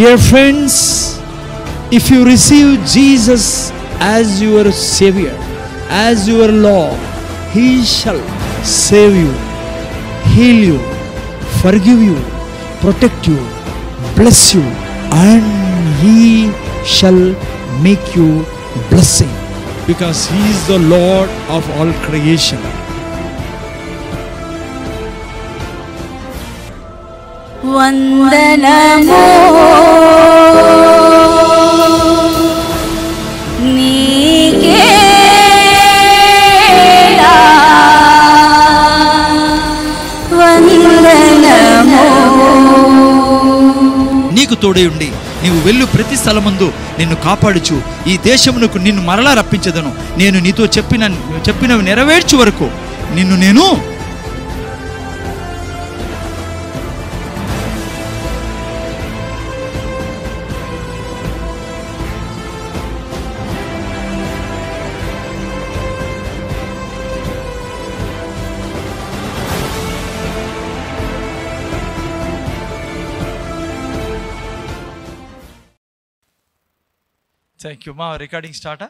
Dear friends, if you receive Jesus as your Savior, as your Lord, He shall save you, heal you, forgive you, protect you, bless you, and He shall make you blessing because He is the Lord of all creation. వందనము నీకు తోడే ఉండి నీవు వెళ్ళు ప్రతి ముందు నిన్ను కాపాడుచు ఈ దేశమునకు నిన్ను మరలా రప్పించదను నేను నీతో చెప్పిన చెప్పినవి నెరవేర్చు వరకు నిన్ను నేను థ్యాంక్ యూ మా recording start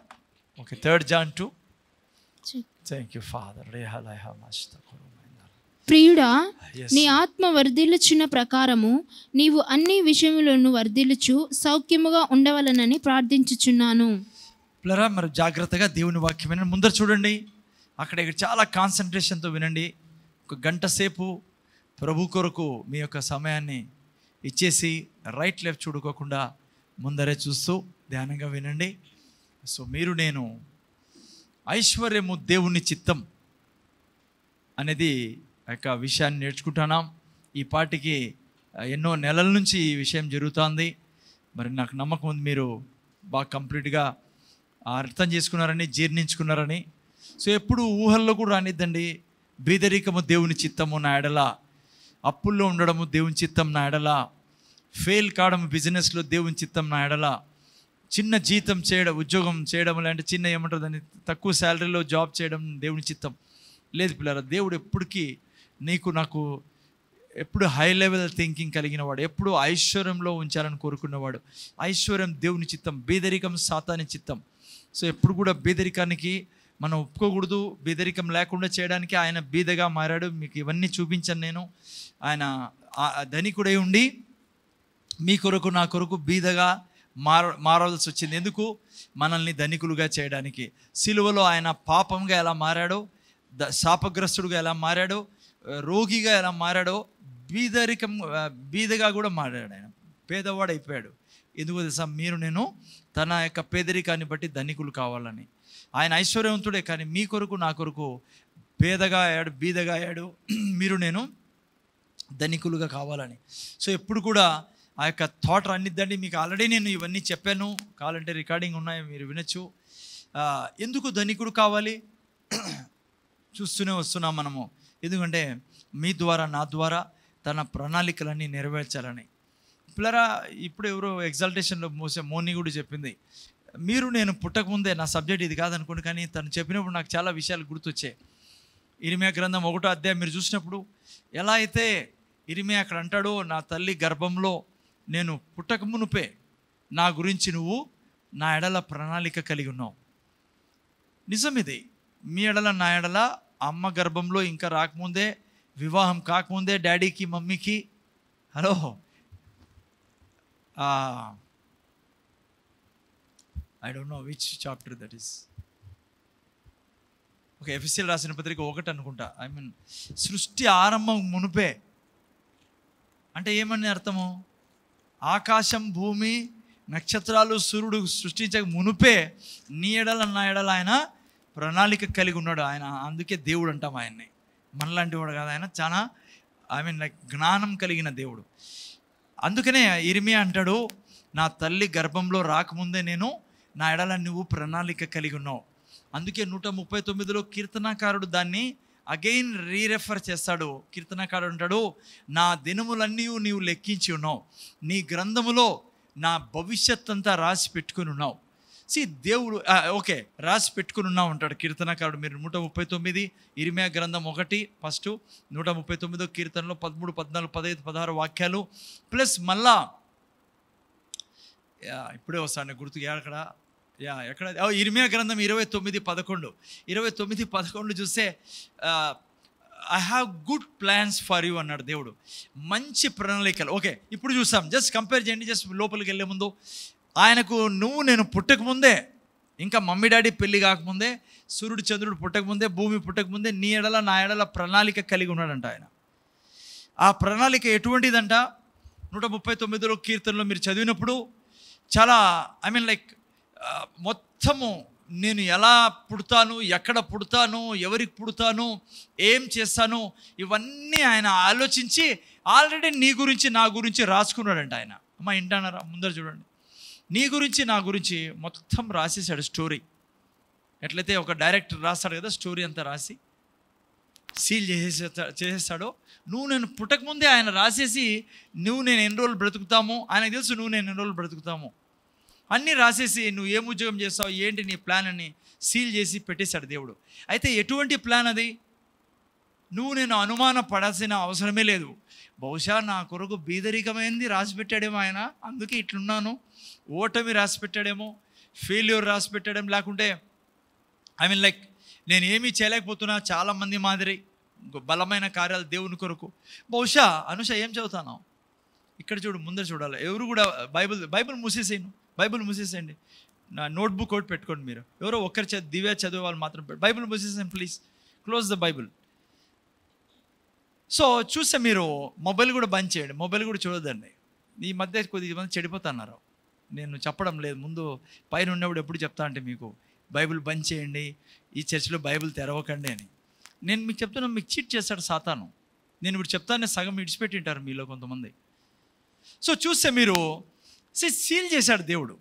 okay third John two thank you father ప్రియుడా నీ ఆత్మ వర్ధిల్చిన ప్రకారము నీవు అన్ని విషయములను వర్ధిల్చు సౌఖ్యముగా ఉండవలనని ప్రార్థించుచున్నాను ప్లరా మరి జాగ్రత్తగా దేవుని వాక్యమైన ముందర చూడండి అక్కడ ఇక్కడ చాలా కాన్సన్ట్రేషన్తో వినండి ఒక గంట సేపు ప్రభు కొరకు మీ యొక్క సమయాన్ని ఇచ్చేసి రైట్ లెఫ్ట్ చూడుకోకుండా ముందరే చూస్తూ ధ్యానంగా వినండి సో మీరు నేను ఐశ్వర్యము దేవుని చిత్తం అనేది యొక్క విషయాన్ని నేర్చుకుంటున్నాం ఈ పాటికి ఎన్నో నెలల నుంచి ఈ విషయం జరుగుతుంది మరి నాకు నమ్మకం ఉంది మీరు బాగా కంప్లీట్గా అర్థం చేసుకున్నారని జీర్ణించుకున్నారని సో ఎప్పుడు ఊహల్లో కూడా రానిద్దండి బీదరికము దేవుని చిత్తము నా ఎడల అప్పుల్లో ఉండడము దేవుని చిత్తం నా ఎడల ఫెయిల్ కావడం బిజినెస్లో దేవుని చిత్తం నా ఎడల చిన్న జీతం చేయడం ఉద్యోగం చేయడం అంటే చిన్న ఏమంటారు దాన్ని తక్కువ శాలరీలో జాబ్ చేయడం దేవుని చిత్తం లేదు పిల్లరా దేవుడు ఎప్పటికీ నీకు నాకు ఎప్పుడు హై లెవెల్ థింకింగ్ కలిగిన వాడు ఎప్పుడు ఐశ్వర్యంలో ఉంచాలని కోరుకున్నవాడు ఐశ్వర్యం దేవుని చిత్తం బీదరికం సాతాని చిత్తం సో ఎప్పుడు కూడా బీదరికానికి మనం ఒప్పుకోకూడదు బీదరికం లేకుండా చేయడానికి ఆయన బీదగా మారాడు మీకు ఇవన్నీ చూపించాను నేను ఆయన ధనికుడై ఉండి మీ కొరకు నా కొరకు బీదగా మార మారవలసి వచ్చింది ఎందుకు మనల్ని ధనికులుగా చేయడానికి సిలువలో ఆయన పాపంగా ఎలా మారాడో ద శాపగ్రస్తుడుగా ఎలా మారాడో రోగిగా ఎలా మారాడో బీదరికం బీదగా కూడా మారాడు ఆయన పేదవాడు అయిపోయాడు ఎందుకు తెలుసా మీరు నేను తన యొక్క పేదరికాన్ని బట్టి ధనికులు కావాలని ఆయన ఐశ్వర్యవంతుడే కానీ మీ కొరకు నా కొరకు పేదగా అయ్యాడు బీదగా అయ్యాడు మీరు నేను ధనికులుగా కావాలని సో ఎప్పుడు కూడా ఆ యొక్క థాట్ రన్నిద్దండి మీకు ఆల్రెడీ నేను ఇవన్నీ చెప్పాను కావాలంటే రికార్డింగ్ ఉన్నాయి మీరు వినొచ్చు ఎందుకు ధనికుడు కావాలి చూస్తూనే వస్తున్నాం మనము ఎందుకంటే మీ ద్వారా నా ద్వారా తన ప్రణాళికలన్నీ నెరవేర్చాలని పిల్లరా ఇప్పుడు ఎవరో ఎగ్జాల్టేషన్లో మోసే మోని కూడా చెప్పింది మీరు నేను పుట్టకముందే నా సబ్జెక్ట్ ఇది కాదనుకోండి కానీ తను చెప్పినప్పుడు నాకు చాలా విషయాలు గుర్తొచ్చాయి ఇరిమియా గ్రంథం ఒకటో అధ్యాయం మీరు చూసినప్పుడు ఎలా అయితే ఇరిమే అక్కడ అంటాడో నా తల్లి గర్భంలో నేను పుట్టక మునుపే నా గురించి నువ్వు నా ఎడల ప్రణాళిక కలిగి ఉన్నావు నిజం ఇది మీ ఎడల నా ఎడల అమ్మ గర్భంలో ఇంకా రాకముందే వివాహం కాకముందే డాడీకి మమ్మీకి hello I don't know which chapter that is ఒక ఎఫ్ఎస్ఎల్ రాసిన పత్రిక ఒకటి అనుకుంటా ఐ మీన్ సృష్టి ఆరంభం మునుపే అంటే ఏమని అర్థము ఆకాశం భూమి నక్షత్రాలు సూర్యుడు సృష్టించక మునుపే నీ ఎడల నా ఎడల ఆయన ప్రణాళిక కలిగి ఉన్నాడు ఆయన అందుకే దేవుడు అంటాం ఆయన్ని మనలాంటి వాడు కాదు ఆయన చాలా ఐ మీన్ లైక్ జ్ఞానం కలిగిన దేవుడు అందుకనే ఇరిమి అంటాడు నా తల్లి గర్భంలో రాకముందే నేను నా ఎడల నువ్వు ప్రణాళిక కలిగి ఉన్నావు అందుకే నూట ముప్పై తొమ్మిదిలో కీర్తనాకారుడు దాన్ని అగైన్ రీరెఫర్ చేస్తాడు కీర్తనకాడు ఉంటాడు నా దినములన్నీ నీవు లెక్కించి ఉన్నావు నీ గ్రంథములో నా భవిష్యత్ అంతా రాసి పెట్టుకుని ఉన్నావు సి దేవుడు ఓకే రాసి పెట్టుకుని ఉన్నావు ఉంటాడు కీర్తనకారుడు మీరు నూట ముప్పై తొమ్మిది ఇరిమే గ్రంథం ఒకటి ఫస్ట్ నూట ముప్పై తొమ్మిదో కీర్తనలో పదమూడు పద్నాలుగు పదహైదు పదహారు వాక్యాలు ప్లస్ మళ్ళా ఇప్పుడే వస్తాను గుర్తు అక్కడ యా ఎక్కడ ఇరిమియా గ్రంథం ఇరవై తొమ్మిది పదకొండు ఇరవై తొమ్మిది పదకొండు చూస్తే I have good plans for you అన్నాడు దేవుడు మంచి ప్రణాళికలు ఓకే ఇప్పుడు చూసాం జస్ట్ కంపేర్ చేయండి జస్ట్ లోపలికి వెళ్ళే ముందు ఆయనకు నువ్వు నేను పుట్టకముందే ఇంకా మమ్మీ డాడీ పెళ్ళి కాకముందే సూర్యుడు చంద్రుడు పుట్టకముందే భూమి పుట్టకముందే నీ ఎడల నా ఎడల ప్రణాళిక కలిగి ఉన్నాడంట ఆయన ఆ ప్రణాళిక ఎటువంటిదంట నూట ముప్పై తొమ్మిదిలో కీర్తనలో మీరు చదివినప్పుడు చాలా ఐ మీన్ లైక్ మొత్తము నేను ఎలా పుడతాను ఎక్కడ పుడతాను ఎవరికి పుడతాను ఏం చేస్తాను ఇవన్నీ ఆయన ఆలోచించి ఆల్రెడీ నీ గురించి నా గురించి రాసుకున్నాడంట ఆయన అమ్మా ఇంటానరా ముందర చూడండి నీ గురించి నా గురించి మొత్తం రాసేసాడు స్టోరీ ఎట్లయితే ఒక డైరెక్టర్ రాస్తాడు కదా స్టోరీ అంతా రాసి సీల్ చేసేస్తా చేసేస్తాడో నువ్వు నేను పుట్టకముందే ఆయన రాసేసి నువ్వు నేను ఎన్ని రోజులు బ్రతుకుతాము ఆయనకు తెలుసు నువ్వు నేను ఎన్ని రోజులు బ్రతుకుతాము అన్నీ రాసేసి నువ్వు ఏం ఉద్యోగం చేస్తావు ఏంటి నీ ప్లాన్ అని సీల్ చేసి పెట్టేశాడు దేవుడు అయితే ఎటువంటి ప్లాన్ అది నువ్వు నేను అనుమాన పడాల్సిన అవసరమే లేదు బహుశా నా కొరకు బీదరికమైంది రాసి ఆయన అందుకే ఇట్లున్నాను ఓటమి రాసిపెట్టాడేమో పెట్టాడేమో ఫెయిల్యూర్ రాసి లేకుంటే ఐ మీన్ లైక్ నేను ఏమీ చేయలేకపోతున్నా చాలామంది మాదిరి బలమైన కార్యాలు దేవుని కొరకు బహుశా అనుష ఏం చదువుతాను ఇక్కడ చూడు ముందర చూడాలి ఎవరు కూడా బైబిల్ బైబిల్ మూసేసేయను బైబిల్ మూసేసేయండి నా నోట్బుక్ ఒకటి పెట్టుకోండి మీరు ఎవరో ఒక్కరి చదివి దివ్య చదివే వాళ్ళు మాత్రం బైబిల్ మూసేసేయండి please close the Bible so చూస్తే మీరు మొబైల్ కూడా బంద్ చేయండి మొబైల్ కూడా చూడదండి ఈ మధ్య కొద్దిమంది చెడిపోతున్నారు నేను చెప్పడం లేదు ముందు పైన ఉన్నప్పుడు ఎప్పుడు చెప్తా అంటే మీకు బైబిల్ బంద్ చేయండి ఈ చర్చిలో బైబిల్ తెరవకండి అని నేను మీకు చెప్తున్నాను మీకు చీట్ చేస్తాడు సాతాను నేను ఇప్పుడు చెప్తానే సగం విడిచిపెట్టింటారు మీలో కొంతమంది సో చూస్తే మీరు సీ సీల్ చేశాడు దేవుడు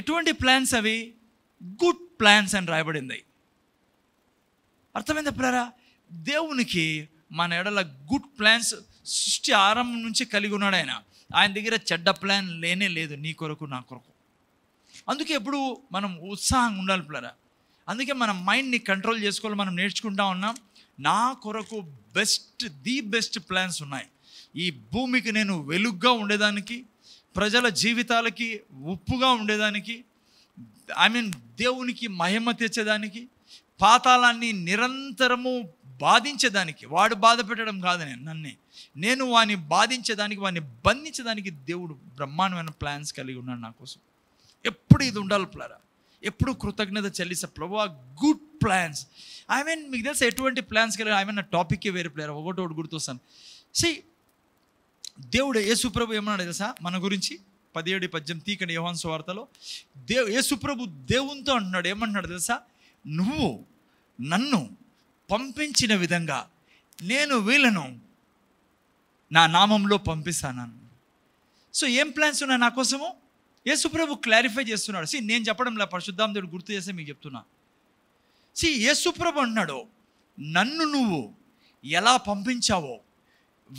ఎటువంటి ప్లాన్స్ అవి గుడ్ ప్లాన్స్ అని రాయబడింది అర్థమైంది ప్రారా దేవునికి మన ఎడల గుడ్ ప్లాన్స్ సృష్టి ఆరంభం నుంచి కలిగి ఉన్నాడు ఆయన ఆయన దగ్గర చెడ్డ ప్లాన్ లేనే లేదు నీ కొరకు నా కొరకు అందుకే ఎప్పుడు మనం ఉత్సాహంగా ఉండాలి ప్లారా అందుకే మన మైండ్ని కంట్రోల్ చేసుకోవాలి మనం నేర్చుకుంటా ఉన్నాం నా కొరకు బెస్ట్ ది బెస్ట్ ప్లాన్స్ ఉన్నాయి ఈ భూమికి నేను వెలుగ్గా ఉండేదానికి ప్రజల జీవితాలకి ఉప్పుగా ఉండేదానికి ఐ మీన్ దేవునికి మహిమ తెచ్చేదానికి పాతాళాన్ని నిరంతరము బాధించేదానికి వాడు బాధ పెట్టడం కాదు నేను నన్నే నేను వాడిని బాధించేదానికి వాడిని బంధించేదానికి దేవుడు బ్రహ్మాండమైన ప్లాన్స్ కలిగి ఉన్నాడు నా కోసం ఎప్పుడు ఇది ఉండాలి ప్లారా ఎప్పుడు కృతజ్ఞత చెల్లిస్తా ప్రభు గుడ్ ప్లాన్స్ ఐ మీన్ మీకు తెలుసు ఎటువంటి ప్లాన్స్ కలిగి ఐ మీన్ నా టాపిక్కి వేరే ప్లేయర్ ఒకటి ఒకటి గుర్తొస్తాను సి దేవుడు యేసుప్రభు ఏమన్నాడు తెలుసా మన గురించి పదిహేడు పద్దెనిమిది తీకండి యోహాన్ వార్తలో దేవు యేసుప్రభు దేవునితో అంటున్నాడు ఏమంటున్నాడు తెలుసా నువ్వు నన్ను పంపించిన విధంగా నేను వీళ్ళను నా నామంలో పంపిస్తాను సో ఏం ప్లాన్స్ ఉన్నాయి నా కోసము యేసుప్రభు క్లారిఫై చేస్తున్నాడు సి నేను చెప్పడంలా పరిశుద్ధాం దేవుడు గుర్తు చేస్తే మీకు చెప్తున్నా సి యేసుప్రభు అన్నాడు నన్ను నువ్వు ఎలా పంపించావో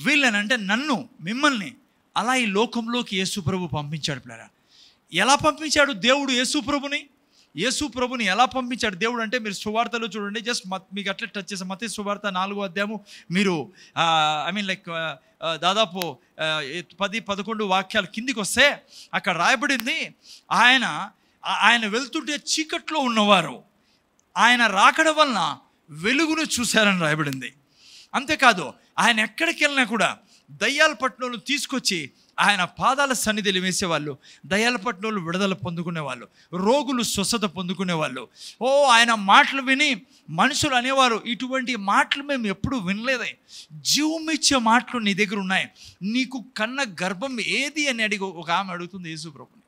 వీళ్ళని అంటే నన్ను మిమ్మల్ని అలా ఈ లోకంలోకి యేసుప్రభు పంపించాడు ప్లేరా ఎలా పంపించాడు దేవుడు యేసుప్రభుని యేసుప్రభుని ఎలా పంపించాడు దేవుడు అంటే మీరు సువార్తలో చూడండి జస్ట్ మత్ మీకు అట్లా టచ్ చేసే మత సువార్త నాలుగో అధ్యాయము మీరు ఐ మీన్ లైక్ దాదాపు పది పదకొండు వాక్యాలు కిందికి వస్తే అక్కడ రాయబడింది ఆయన ఆయన వెళ్తుంటే చీకట్లో ఉన్నవారు ఆయన రాకడం వలన వెలుగును చూశారని రాయబడింది అంతేకాదు ఆయన ఎక్కడికి వెళ్ళినా కూడా దయ్యాలపట్నంలో తీసుకొచ్చి ఆయన పాదాల సన్నిధిలు వేసేవాళ్ళు దయాలపట్నంలో విడుదల పొందుకునేవాళ్ళు రోగులు స్వస్థత పొందుకునేవాళ్ళు ఓ ఆయన మాటలు విని మనుషులు అనేవారు ఇటువంటి మాటలు మేము ఎప్పుడూ వినలేదే జీవమిచ్చే మాటలు నీ దగ్గర ఉన్నాయి నీకు కన్న గర్భం ఏది అని అడిగి ఒక ఆమె అడుగుతుంది యేసు ప్రభుని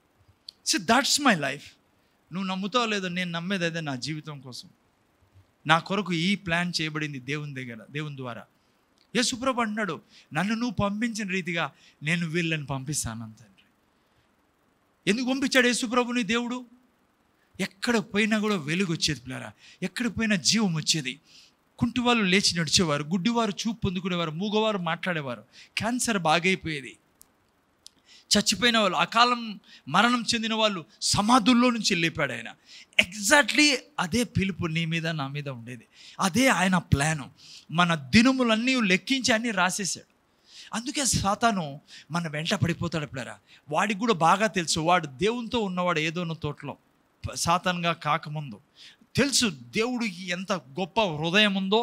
సో దట్స్ మై లైఫ్ నువ్వు నమ్ముతావు లేదో నేను నమ్మేది అదే నా జీవితం కోసం నా కొరకు ఈ ప్లాన్ చేయబడింది దేవుని దగ్గర దేవుని ద్వారా యేసుప్రభు అన్నాడు నన్ను నువ్వు పంపించిన రీతిగా నేను వీళ్ళని పంపిస్తాను తండ్రి ఎందుకు పంపించాడు యేసుప్రభుని దేవుడు ఎక్కడ పోయినా కూడా వెలుగు వచ్చేది పిల్లరా ఎక్కడ పోయినా జీవం వచ్చేది వాళ్ళు లేచి నడిచేవారు గుడ్డివారు చూపు పొందుకునేవారు మూగవారు మాట్లాడేవారు క్యాన్సర్ బాగైపోయేది చచ్చిపోయిన వాళ్ళు అకాలం మరణం చెందిన వాళ్ళు సమాధుల్లో నుంచి లేపాడు ఆయన ఎగ్జాక్ట్లీ అదే పిలుపు నీ మీద నా మీద ఉండేది అదే ఆయన ప్లాను మన దినములన్నీ లెక్కించి అన్నీ రాసేసాడు అందుకే సాతాను మన వెంట పడిపోతాడు ఎప్పుడారా వాడికి కూడా బాగా తెలుసు వాడు దేవునితో ఉన్నవాడు ఏదోనో తోటలో సాతాన్గా కాకముందు తెలుసు దేవుడికి ఎంత గొప్ప హృదయం ఉందో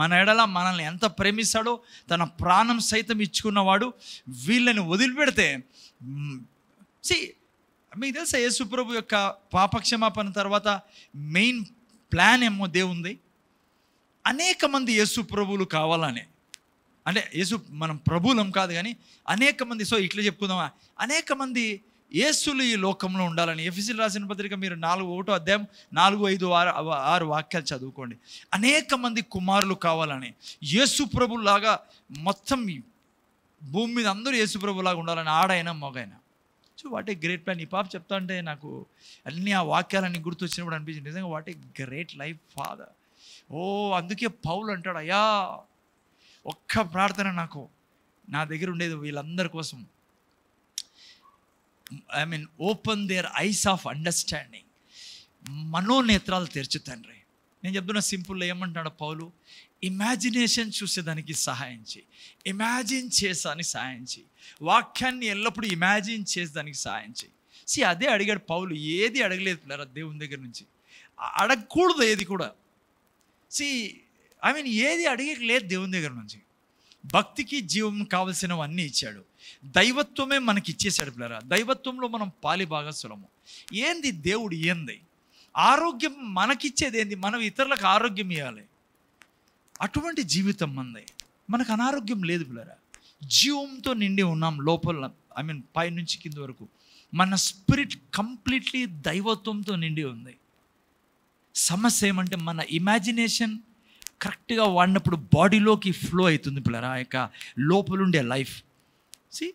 మన ఎడల మనల్ని ఎంత ప్రేమిస్తాడో తన ప్రాణం సైతం ఇచ్చుకున్నవాడు వీళ్ళని వదిలిపెడితే సి మీకు తెలుసా యేసుప్రభు యొక్క పాపక్షమాపణ తర్వాత మెయిన్ ప్లాన్ ఏమో దేవుంది అనేక మంది యేసు ప్రభువులు కావాలని అంటే యేసు మనం ప్రభులం కాదు కానీ అనేక మంది సో ఇట్లా చెప్పుకుందామా అనేక మంది యేసులు ఈ లోకంలో ఉండాలని ఎఫిసిల్ రాసిన పత్రిక మీరు నాలుగు ఒకటో అధ్యాయం నాలుగు ఐదు ఆరు ఆరు వాక్యాలు చదువుకోండి అనేక మంది కుమారులు కావాలని యేసు ప్రభులాగా మొత్తం భూమి మీద అందరూ యేసు ప్రభులాగా ఉండాలని ఆడైనా మగైనా so what a great plan ఈ పాప చెప్తా అంటే నాకు అన్ని ఆ వాక్యాలన్నీ గుర్తొచ్చినప్పుడు అనిపించింది నిజంగా what a great life father ఓ అందుకే పౌలు అంటాడు అయ్యా ఒక్క ప్రార్థన నాకు నా దగ్గర ఉండేది వీళ్ళందరి కోసం I mean open their eyes of understanding మనోనేత్రాలు తెరచు తండ్రి నేను చెప్తున్న సింపుల్ ఏమంటాడు పౌలు ఇమాజినేషన్ చూసేదానికి సహాయం చేయి ఇమాజిన్ చేసానికి సహాయం చేయి వాక్యాన్ని ఎల్లప్పుడూ ఇమాజిన్ చేసేదానికి సహాయం చేయి సి అదే అడిగాడు పౌలు ఏది అడగలేదు పిల్లరా దేవుని దగ్గర నుంచి అడగకూడదు ఏది కూడా సి ఐ మీన్ ఏది అడగలేదు దేవుని దగ్గర నుంచి భక్తికి జీవం కావలసినవన్నీ ఇచ్చాడు దైవత్వమే మనకి ఇచ్చేసాడు పిల్లరా దైవత్వంలో మనం పాలి భాగస్వలము ఏంది దేవుడు ఏంది ఆరోగ్యం మనకిచ్చేది ఏంది మనం ఇతరులకు ఆరోగ్యం ఇవ్వాలి అటువంటి జీవితం మంది మనకు అనారోగ్యం లేదు పిల్లరా జీవంతో నిండి ఉన్నాం లోపల ఐ మీన్ పై నుంచి కింద వరకు మన స్పిరిట్ కంప్లీట్లీ దైవత్వంతో నిండి ఉంది సమస్య ఏమంటే మన ఇమాజినేషన్ కరెక్ట్గా వాడినప్పుడు బాడీలోకి ఫ్లో అవుతుంది పిల్లరా యొక్క లోపలుండే లైఫ్ సి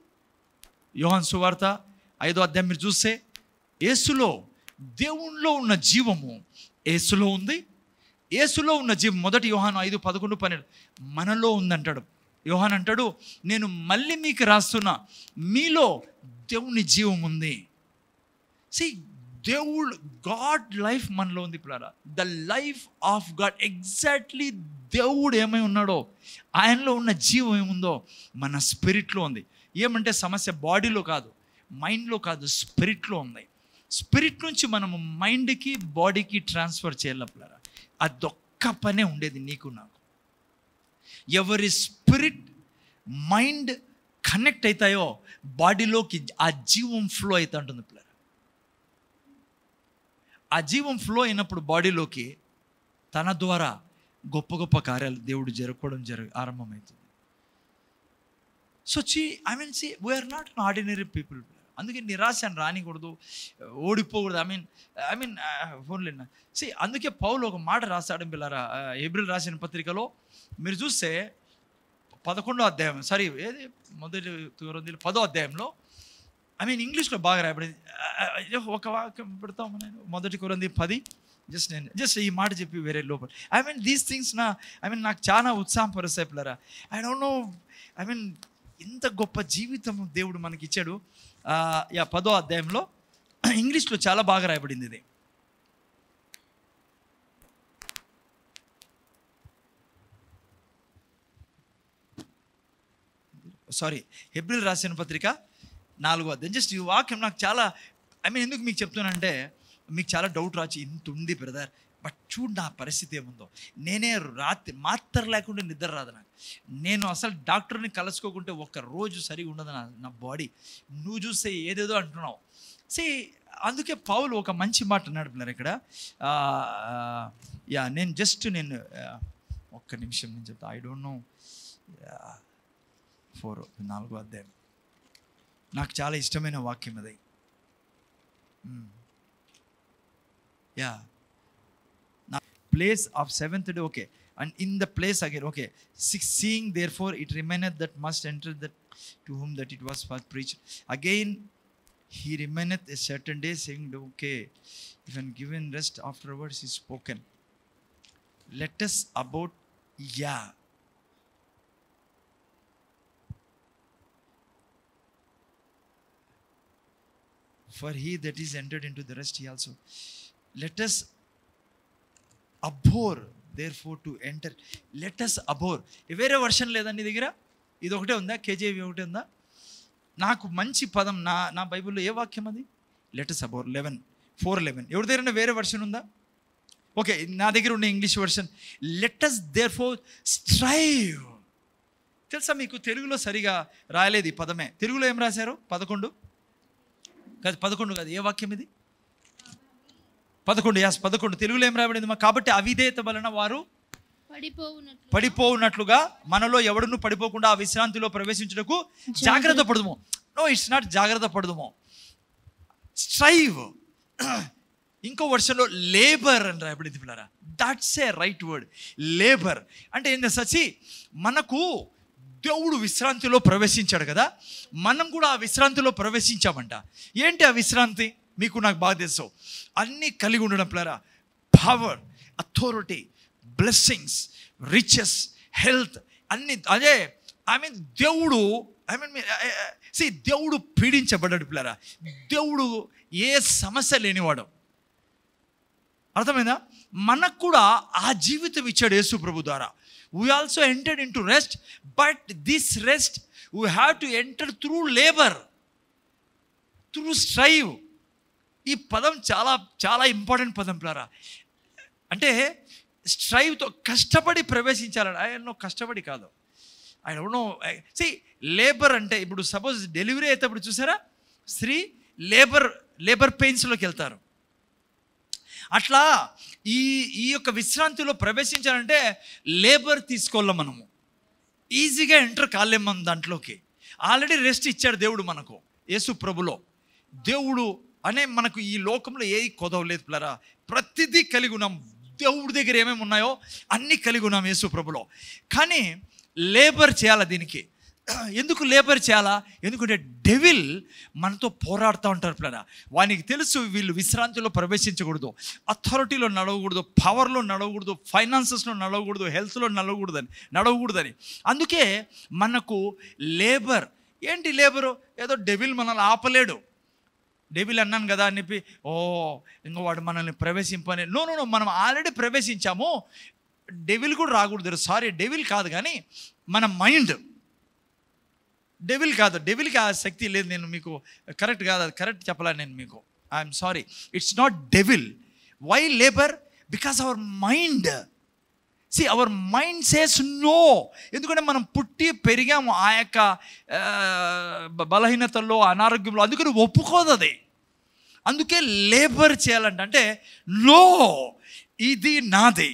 యోహన్ సువార్త ఐదో అధ్యాయం మీరు చూస్తే యేసులో దేవుణ్ణిలో ఉన్న జీవము యేసులో ఉంది యేసులో ఉన్న జీవం మొదటి యోహాను ఐదు పదకొండు పన్నెండు మనలో ఉందంటాడు యోహాన్ అంటాడు నేను మళ్ళీ మీకు రాస్తున్నా మీలో దేవుని జీవం ఉంది సి దేవుడు గాడ్ లైఫ్ మనలో ఉంది ఇప్పుడు the life of God exactly దేవుడు ఏమై ఉన్నాడో ఆయనలో ఉన్న జీవం ఏముందో మన స్పిరిట్లో ఉంది ఏమంటే సమస్య బాడీలో కాదు మైండ్లో కాదు స్పిరిట్లో ఉంది స్పిరిట్ నుంచి మనము మైండ్కి బాడీకి ట్రాన్స్ఫర్ అది అదొక్క పనే ఉండేది నీకు నాకు ఎవరి స్పిరిట్ మైండ్ కనెక్ట్ అవుతాయో బాడీలోకి ఆ జీవం ఫ్లో అవుతా ఉంటుంది పిల్లరా ఆ జీవం ఫ్లో అయినప్పుడు బాడీలోకి తన ద్వారా గొప్ప గొప్ప కార్యాలు దేవుడు జరుపుకోవడం జరగ ఆరంభమవుతుంది సో చీ I mean see we are not an ordinary people అందుకే నిరాశ అని రానికూడదు ఓడిపోకూడదు ఐ మీన్ ఐ మీన్ ఫోన్లే సి అందుకే పౌలు ఒక మాట రాశాడు పిల్లరా ఏప్రిల్ రాసిన పత్రికలో మీరు చూస్తే పదకొండో అధ్యాయం సారీ ఏది మొదటి పదో అధ్యాయంలో ఐ మీన్ ఇంగ్లీష్లో బాగా రాయబడింది ఒక వాక్యం పెడతాము నేను మొదటి కొరంది పది జస్ట్ నేను జస్ట్ ఈ మాట చెప్పి వేరే లోపల ఐ మీన్ దీస్ థింగ్స్ నా ఐ మీన్ నాకు చాలా ఉత్సాహం పరిస్థితులరా I don't know I mean ఇంత గొప్ప జీవితం దేవుడు మనకి ఇచ్చాడు యా పదో అధ్యాయంలో ఇంగ్లీష్లో చాలా బాగా రాయబడింది ఇది సారీ ఏప్రిల్ రాసిన పత్రిక నాలుగో అధ్యాయం జస్ట్ ఈ వాక్యం నాకు చాలా ఐ మీన్ ఎందుకు మీకు చెప్తున్నానంటే మీకు చాలా డౌట్ రాచి ఇంత ఉంది బ్రదర్ బట్ చూడు నా పరిస్థితి ఏముందో నేనే రాత్రి మాత్ర లేకుండా నిద్ర రాదు నాకు నేను అసలు డాక్టర్ని కలుసుకోకుంటే ఒక రోజు సరిగా ఉండదు నా నా బాడీ నువ్వు చూస్తే ఏదేదో అంటున్నావు సే అందుకే పావులు ఒక మంచి మాట నడిపినారు ఇక్కడ యా నేను జస్ట్ నేను ఒక్క నిమిషం నుంచి చెప్తా ఐ డోంట్ నో ఫోర్ నాలుగో అధ్యాయం నాకు చాలా ఇష్టమైన వాక్యం అది yeah place of seventh day, okay. And in the place again, okay. Six, seeing therefore it remaineth that must enter that to whom that it was first preached. Again, he remaineth a certain day, saying, okay, even given rest afterwards is spoken. Let us about yeah. For he that is entered into the rest, he also. Let us labour therefore to enter let us labour వేరే version లేదా నీ దగ్గర ఇది ఒకటే ఉందా కేజీవి ఒకటే ఉందా నాకు మంచి పదం నా నా బైబిల్లో ఏ వాక్యం అది let us labour eleven four eleven ఎవరి దగ్గర వేరే వర్షన్ ఉందా ఓకే నా దగ్గర ఉండే English version let us therefore strive తెలుసా మీకు తెలుగులో సరిగా రాయలేదు ఈ పదమే తెలుగులో ఏం రాశారు పదకొండు కాదు పదకొండు కాదు ఏ వాక్యం ఇది పదకొండు యాస్ పదకొండు తెలుగులో ఏం రాబడింది కాబట్టి అవిధేయత వలన వారు పడిపోవునట్లుగా మనలో ఎవడును పడిపోకుండా ఆ విశ్రాంతిలో ప్రవేశించుటకు జాగ్రత్త పడదుము నో ఇట్స్ నాట్ జాగ్రత్త పడదుము స్ట్రైవ్ ఇంకో వర్షంలో లేబర్ అని రాయబడింది పిల్లరా that's a right word labour అంటే ఏంటి సచి మనకు దేవుడు విశ్రాంతిలో ప్రవేశించాడు కదా మనం కూడా ఆ విశ్రాంతిలో ప్రవేశించామంట ఏంటి ఆ విశ్రాంతి మీకు నాకు బాగా తెలుసు అన్నీ కలిగి ఉండడం ప్లరా power authority blessings riches health అన్ని అదే ఐ మీన్ దేవుడు ఐ మీన్ సి దేవుడు పీడించబడ్డాడు పిల్లరా దేవుడు ఏ సమస్య లేనివాడు అర్థమైందా మనకు కూడా ఆ జీవితం ఇచ్చాడు యేసు ప్రభు ద్వారా we also entered in to rest but this rest we have to enter through labour through strive ఈ పదం చాలా చాలా ఇంపార్టెంట్ పదం ప్లారా అంటే స్ట్రైవ్తో కష్టపడి ప్రవేశించాలని ఆయన కష్టపడి కాదు ఆయన ఎవరో సి లేబర్ అంటే ఇప్పుడు సపోజ్ డెలివరీ అయితే ఇప్పుడు చూసారా స్త్రీ లేబర్ లేబర్ పెయిన్స్లోకి వెళ్తారు అట్లా ఈ ఈ యొక్క విశ్రాంతిలో ప్రవేశించాలంటే లేబర్ తీసుకోవాలి మనము ఈజీగా ఎంటర్ కాలేము మనం దాంట్లోకి ఆల్రెడీ రెస్ట్ ఇచ్చాడు దేవుడు మనకు యేసు ప్రభులో దేవుడు అనే మనకు ఈ లోకంలో ఏ కొదవలేదు ప్లరా ప్రతిదీ కలిగి ఉన్నాం దేవుడి దగ్గర ఏమేమి ఉన్నాయో అన్నీ కలిగి ఉన్నాం యేసు ప్రభులో కానీ లేబర్ చేయాలి దీనికి ఎందుకు లేబర్ చేయాలా ఎందుకంటే డెవిల్ మనతో పోరాడుతూ ఉంటారు ప్లరా వానికి తెలుసు వీళ్ళు విశ్రాంతిలో ప్రవేశించకూడదు అథారిటీలో నడవకూడదు పవర్లో నడవకూడదు ఫైనాన్సెస్లో నడవకూడదు హెల్త్లో నడవకూడదని నడవకూడదని అందుకే మనకు లేబర్ ఏంటి లేబరు ఏదో డెవిల్ మనల్ని ఆపలేడు డెవిల్ అన్నాను కదా అని చెప్పి ఓ ఇంకా వాడు మనల్ని ప్రవేశింపని నో నో మనం ఆల్రెడీ ప్రవేశించాము డెవిల్ కూడా రాకూడదు సారీ డెవిల్ కాదు కానీ మన మైండ్ డెవిల్ కాదు డెవిల్కి ఆ శక్తి లేదు నేను మీకు కరెక్ట్ కాదు అది కరెక్ట్ చెప్పలేను నేను మీకు I'm sorry it's not devil why labour because our mind see our mind says no ఎందుకంటే మనం పుట్టి పెరిగాము ఆ యొక్క బలహీనతల్లో అనారోగ్యంలో అందుకని ఒప్పుకోదు అదే అందుకే లేబర్ చేయాలంటే అంటే లో ఇది నాది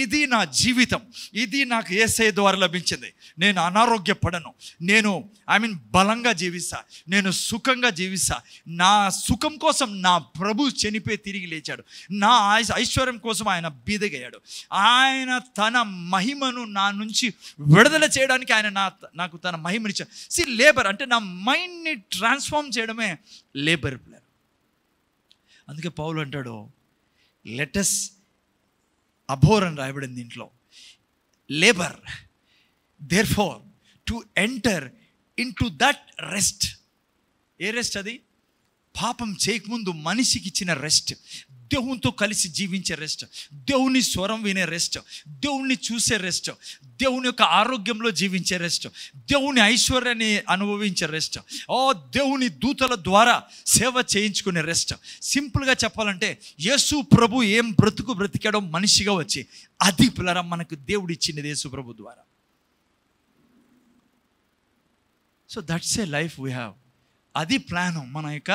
ఇది నా జీవితం ఇది నాకు ఏసఐ ద్వారా లభించింది నేను అనారోగ్యపడను నేను ఐ మీన్ బలంగా జీవిస్తా నేను సుఖంగా జీవిస్తా నా సుఖం కోసం నా ప్రభు చనిపోయి తిరిగి లేచాడు నా ఐశ్వర్యం కోసం ఆయన బీదగయ్యాడు ఆయన తన మహిమను నా నుంచి విడుదల చేయడానికి ఆయన నా నాకు తన మహిమనిచ్చాడు సి లేబర్ అంటే నా మైండ్ని ట్రాన్స్ఫార్మ్ చేయడమే లేబర్ ప్లాన్ అందుకే పౌలు అంటాడు లెటస్ అభోర్ అని రాయబడింది దీంట్లో labour therefore to enter in to that rest a rest అది పాపం చేయకముందు మనిషికి ఇచ్చిన రెస్ట్ దేవునితో కలిసి జీవించే రెస్ట్ దేవుని స్వరం వినే రెస్ట్ దేవుణ్ణి చూసే రెస్ట్ దేవుని యొక్క ఆరోగ్యంలో జీవించే రెస్ట్ దేవుని ఐశ్వర్యాన్ని అనుభవించే రెస్ట్ ఓ దేవుని దూతల ద్వారా సేవ చేయించుకునే రెస్ట్ సింపుల్గా చెప్పాలంటే యేసు ప్రభు ఏం బ్రతుకు బ్రతికాడో మనిషిగా వచ్చి అది పిల్లరా మనకు దేవుడు ఇచ్చింది యేసు ప్రభు ద్వారా so that's a life we have అది ప్లాన్ మన యొక్క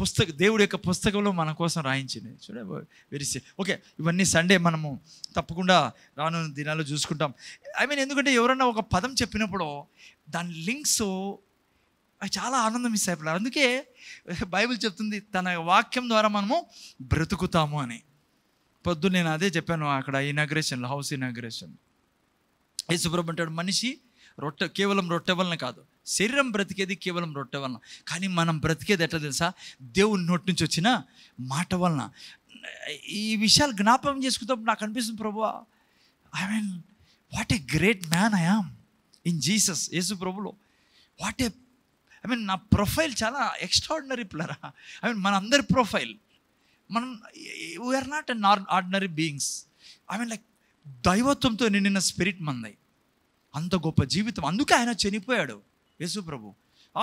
పుస్తక దేవుడి యొక్క పుస్తకంలో మన కోసం రాయించింది చూడండి వెరిసే ఓకే ఇవన్నీ సండే మనము తప్పకుండా రాను దినాల్లో చూసుకుంటాం ఐ మీన్ ఎందుకంటే ఎవరన్నా ఒక పదం చెప్పినప్పుడు దాని లింక్స్ అవి చాలా ఆనందం ఇస్తాయి ఇప్పుడు అందుకే బైబిల్ చెప్తుంది తన వాక్యం ద్వారా మనము బ్రతుకుతాము అని పొద్దు నేను అదే చెప్పాను అక్కడ ఇనాగ్రేషన్లో హౌస్ ఇనాగ్రేషన్ ఏ అంటాడు మనిషి రొట్టె కేవలం రొట్టె వలన కాదు శరీరం బ్రతికేది కేవలం రొట్టె వలన కానీ మనం బ్రతికేది ఎట్లా తెలుసా దేవుని నోటి నుంచి వచ్చిన మాట వలన ఈ విషయాలు జ్ఞాపకం చేసుకుంటాం నాకు అనిపిస్తుంది ప్రభు I mean what a great man I am in Jesus Yesu ప్రభులో వాట్ ఏ ఐ మీన్ నా ప్రొఫైల్ చాలా ఎక్స్ట్రాడినరీ ప్లరా ఐ మీన్ మన అందరి ప్రొఫైల్ మనం we are not nor ordinary beings I mean like దైవత్వంతో నిండిన స్పిరిట్ మంది అంత గొప్ప జీవితం అందుకే ఆయన చనిపోయాడు యేసు ప్రభు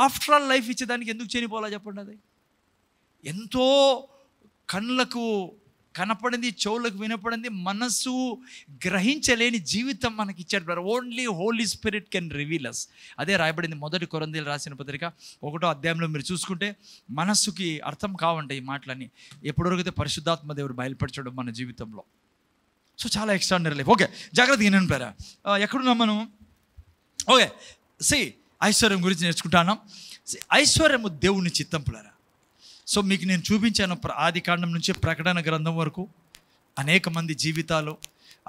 ఆఫ్టర్ ఆల్ లైఫ్ ఇచ్చేదానికి ఎందుకు చనిపోవాలా చెప్పండి అది ఎంతో కళ్ళకు కనపడింది చెవులకు వినపడింది మనస్సు గ్రహించలేని జీవితం మనకి ఇచ్చాడు brother only Holy Spirit can reveals అదే రాయబడింది మొదటి కొరందీలు రాసిన పత్రిక ఒకటో అధ్యాయంలో మీరు చూసుకుంటే మనస్సుకి అర్థం కావంట ఈ మాటలని ఎప్పటివరకైతే పరిశుద్ధాత్మ దేవుడు బయలుపరచడం మన జీవితంలో సో చాలా ఎక్స్ట్రాడినరీ లైఫ్ ఓకే జాగ్రత్తగా నేను పేరా ఎక్కడున్నాం మనం ఓకే సి ఐశ్వర్యం గురించి నేర్చుకుంటాను ఐశ్వర్యము దేవుని చిత్తంపులరా సో మీకు నేను చూపించాను ఆది కాండం నుంచి ప్రకటన గ్రంథం వరకు అనేక మంది జీవితాలు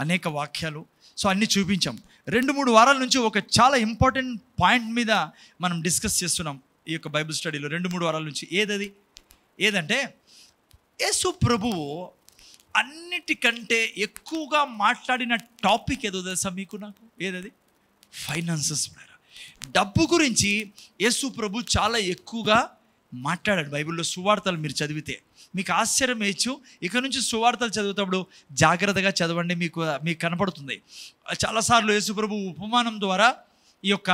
అనేక వాక్యాలు సో అన్నీ చూపించాం రెండు మూడు వారాల నుంచి ఒక చాలా ఇంపార్టెంట్ పాయింట్ మీద మనం డిస్కస్ చేస్తున్నాం ఈ యొక్క బైబిల్ స్టడీలో రెండు మూడు వారాల నుంచి ఏదది ఏదంటే యేసు ప్రభువు అన్నిటికంటే ఎక్కువగా మాట్లాడిన టాపిక్ ఏదో తెలుసా మీకు నాకు ఏదది ఫైనాన్సెస్ మేడం డబ్బు గురించి యేసు ప్రభు చాలా ఎక్కువగా మాట్లాడాడు బైబిల్లో సువార్తలు మీరు చదివితే మీకు ఆశ్చర్యం వేయచ్చు ఇక నుంచి సువార్తలు చదివేటప్పుడు జాగ్రత్తగా చదవండి మీకు మీకు కనపడుతుంది చాలాసార్లు యేసుప్రభు ఉపమానం ద్వారా ఈ యొక్క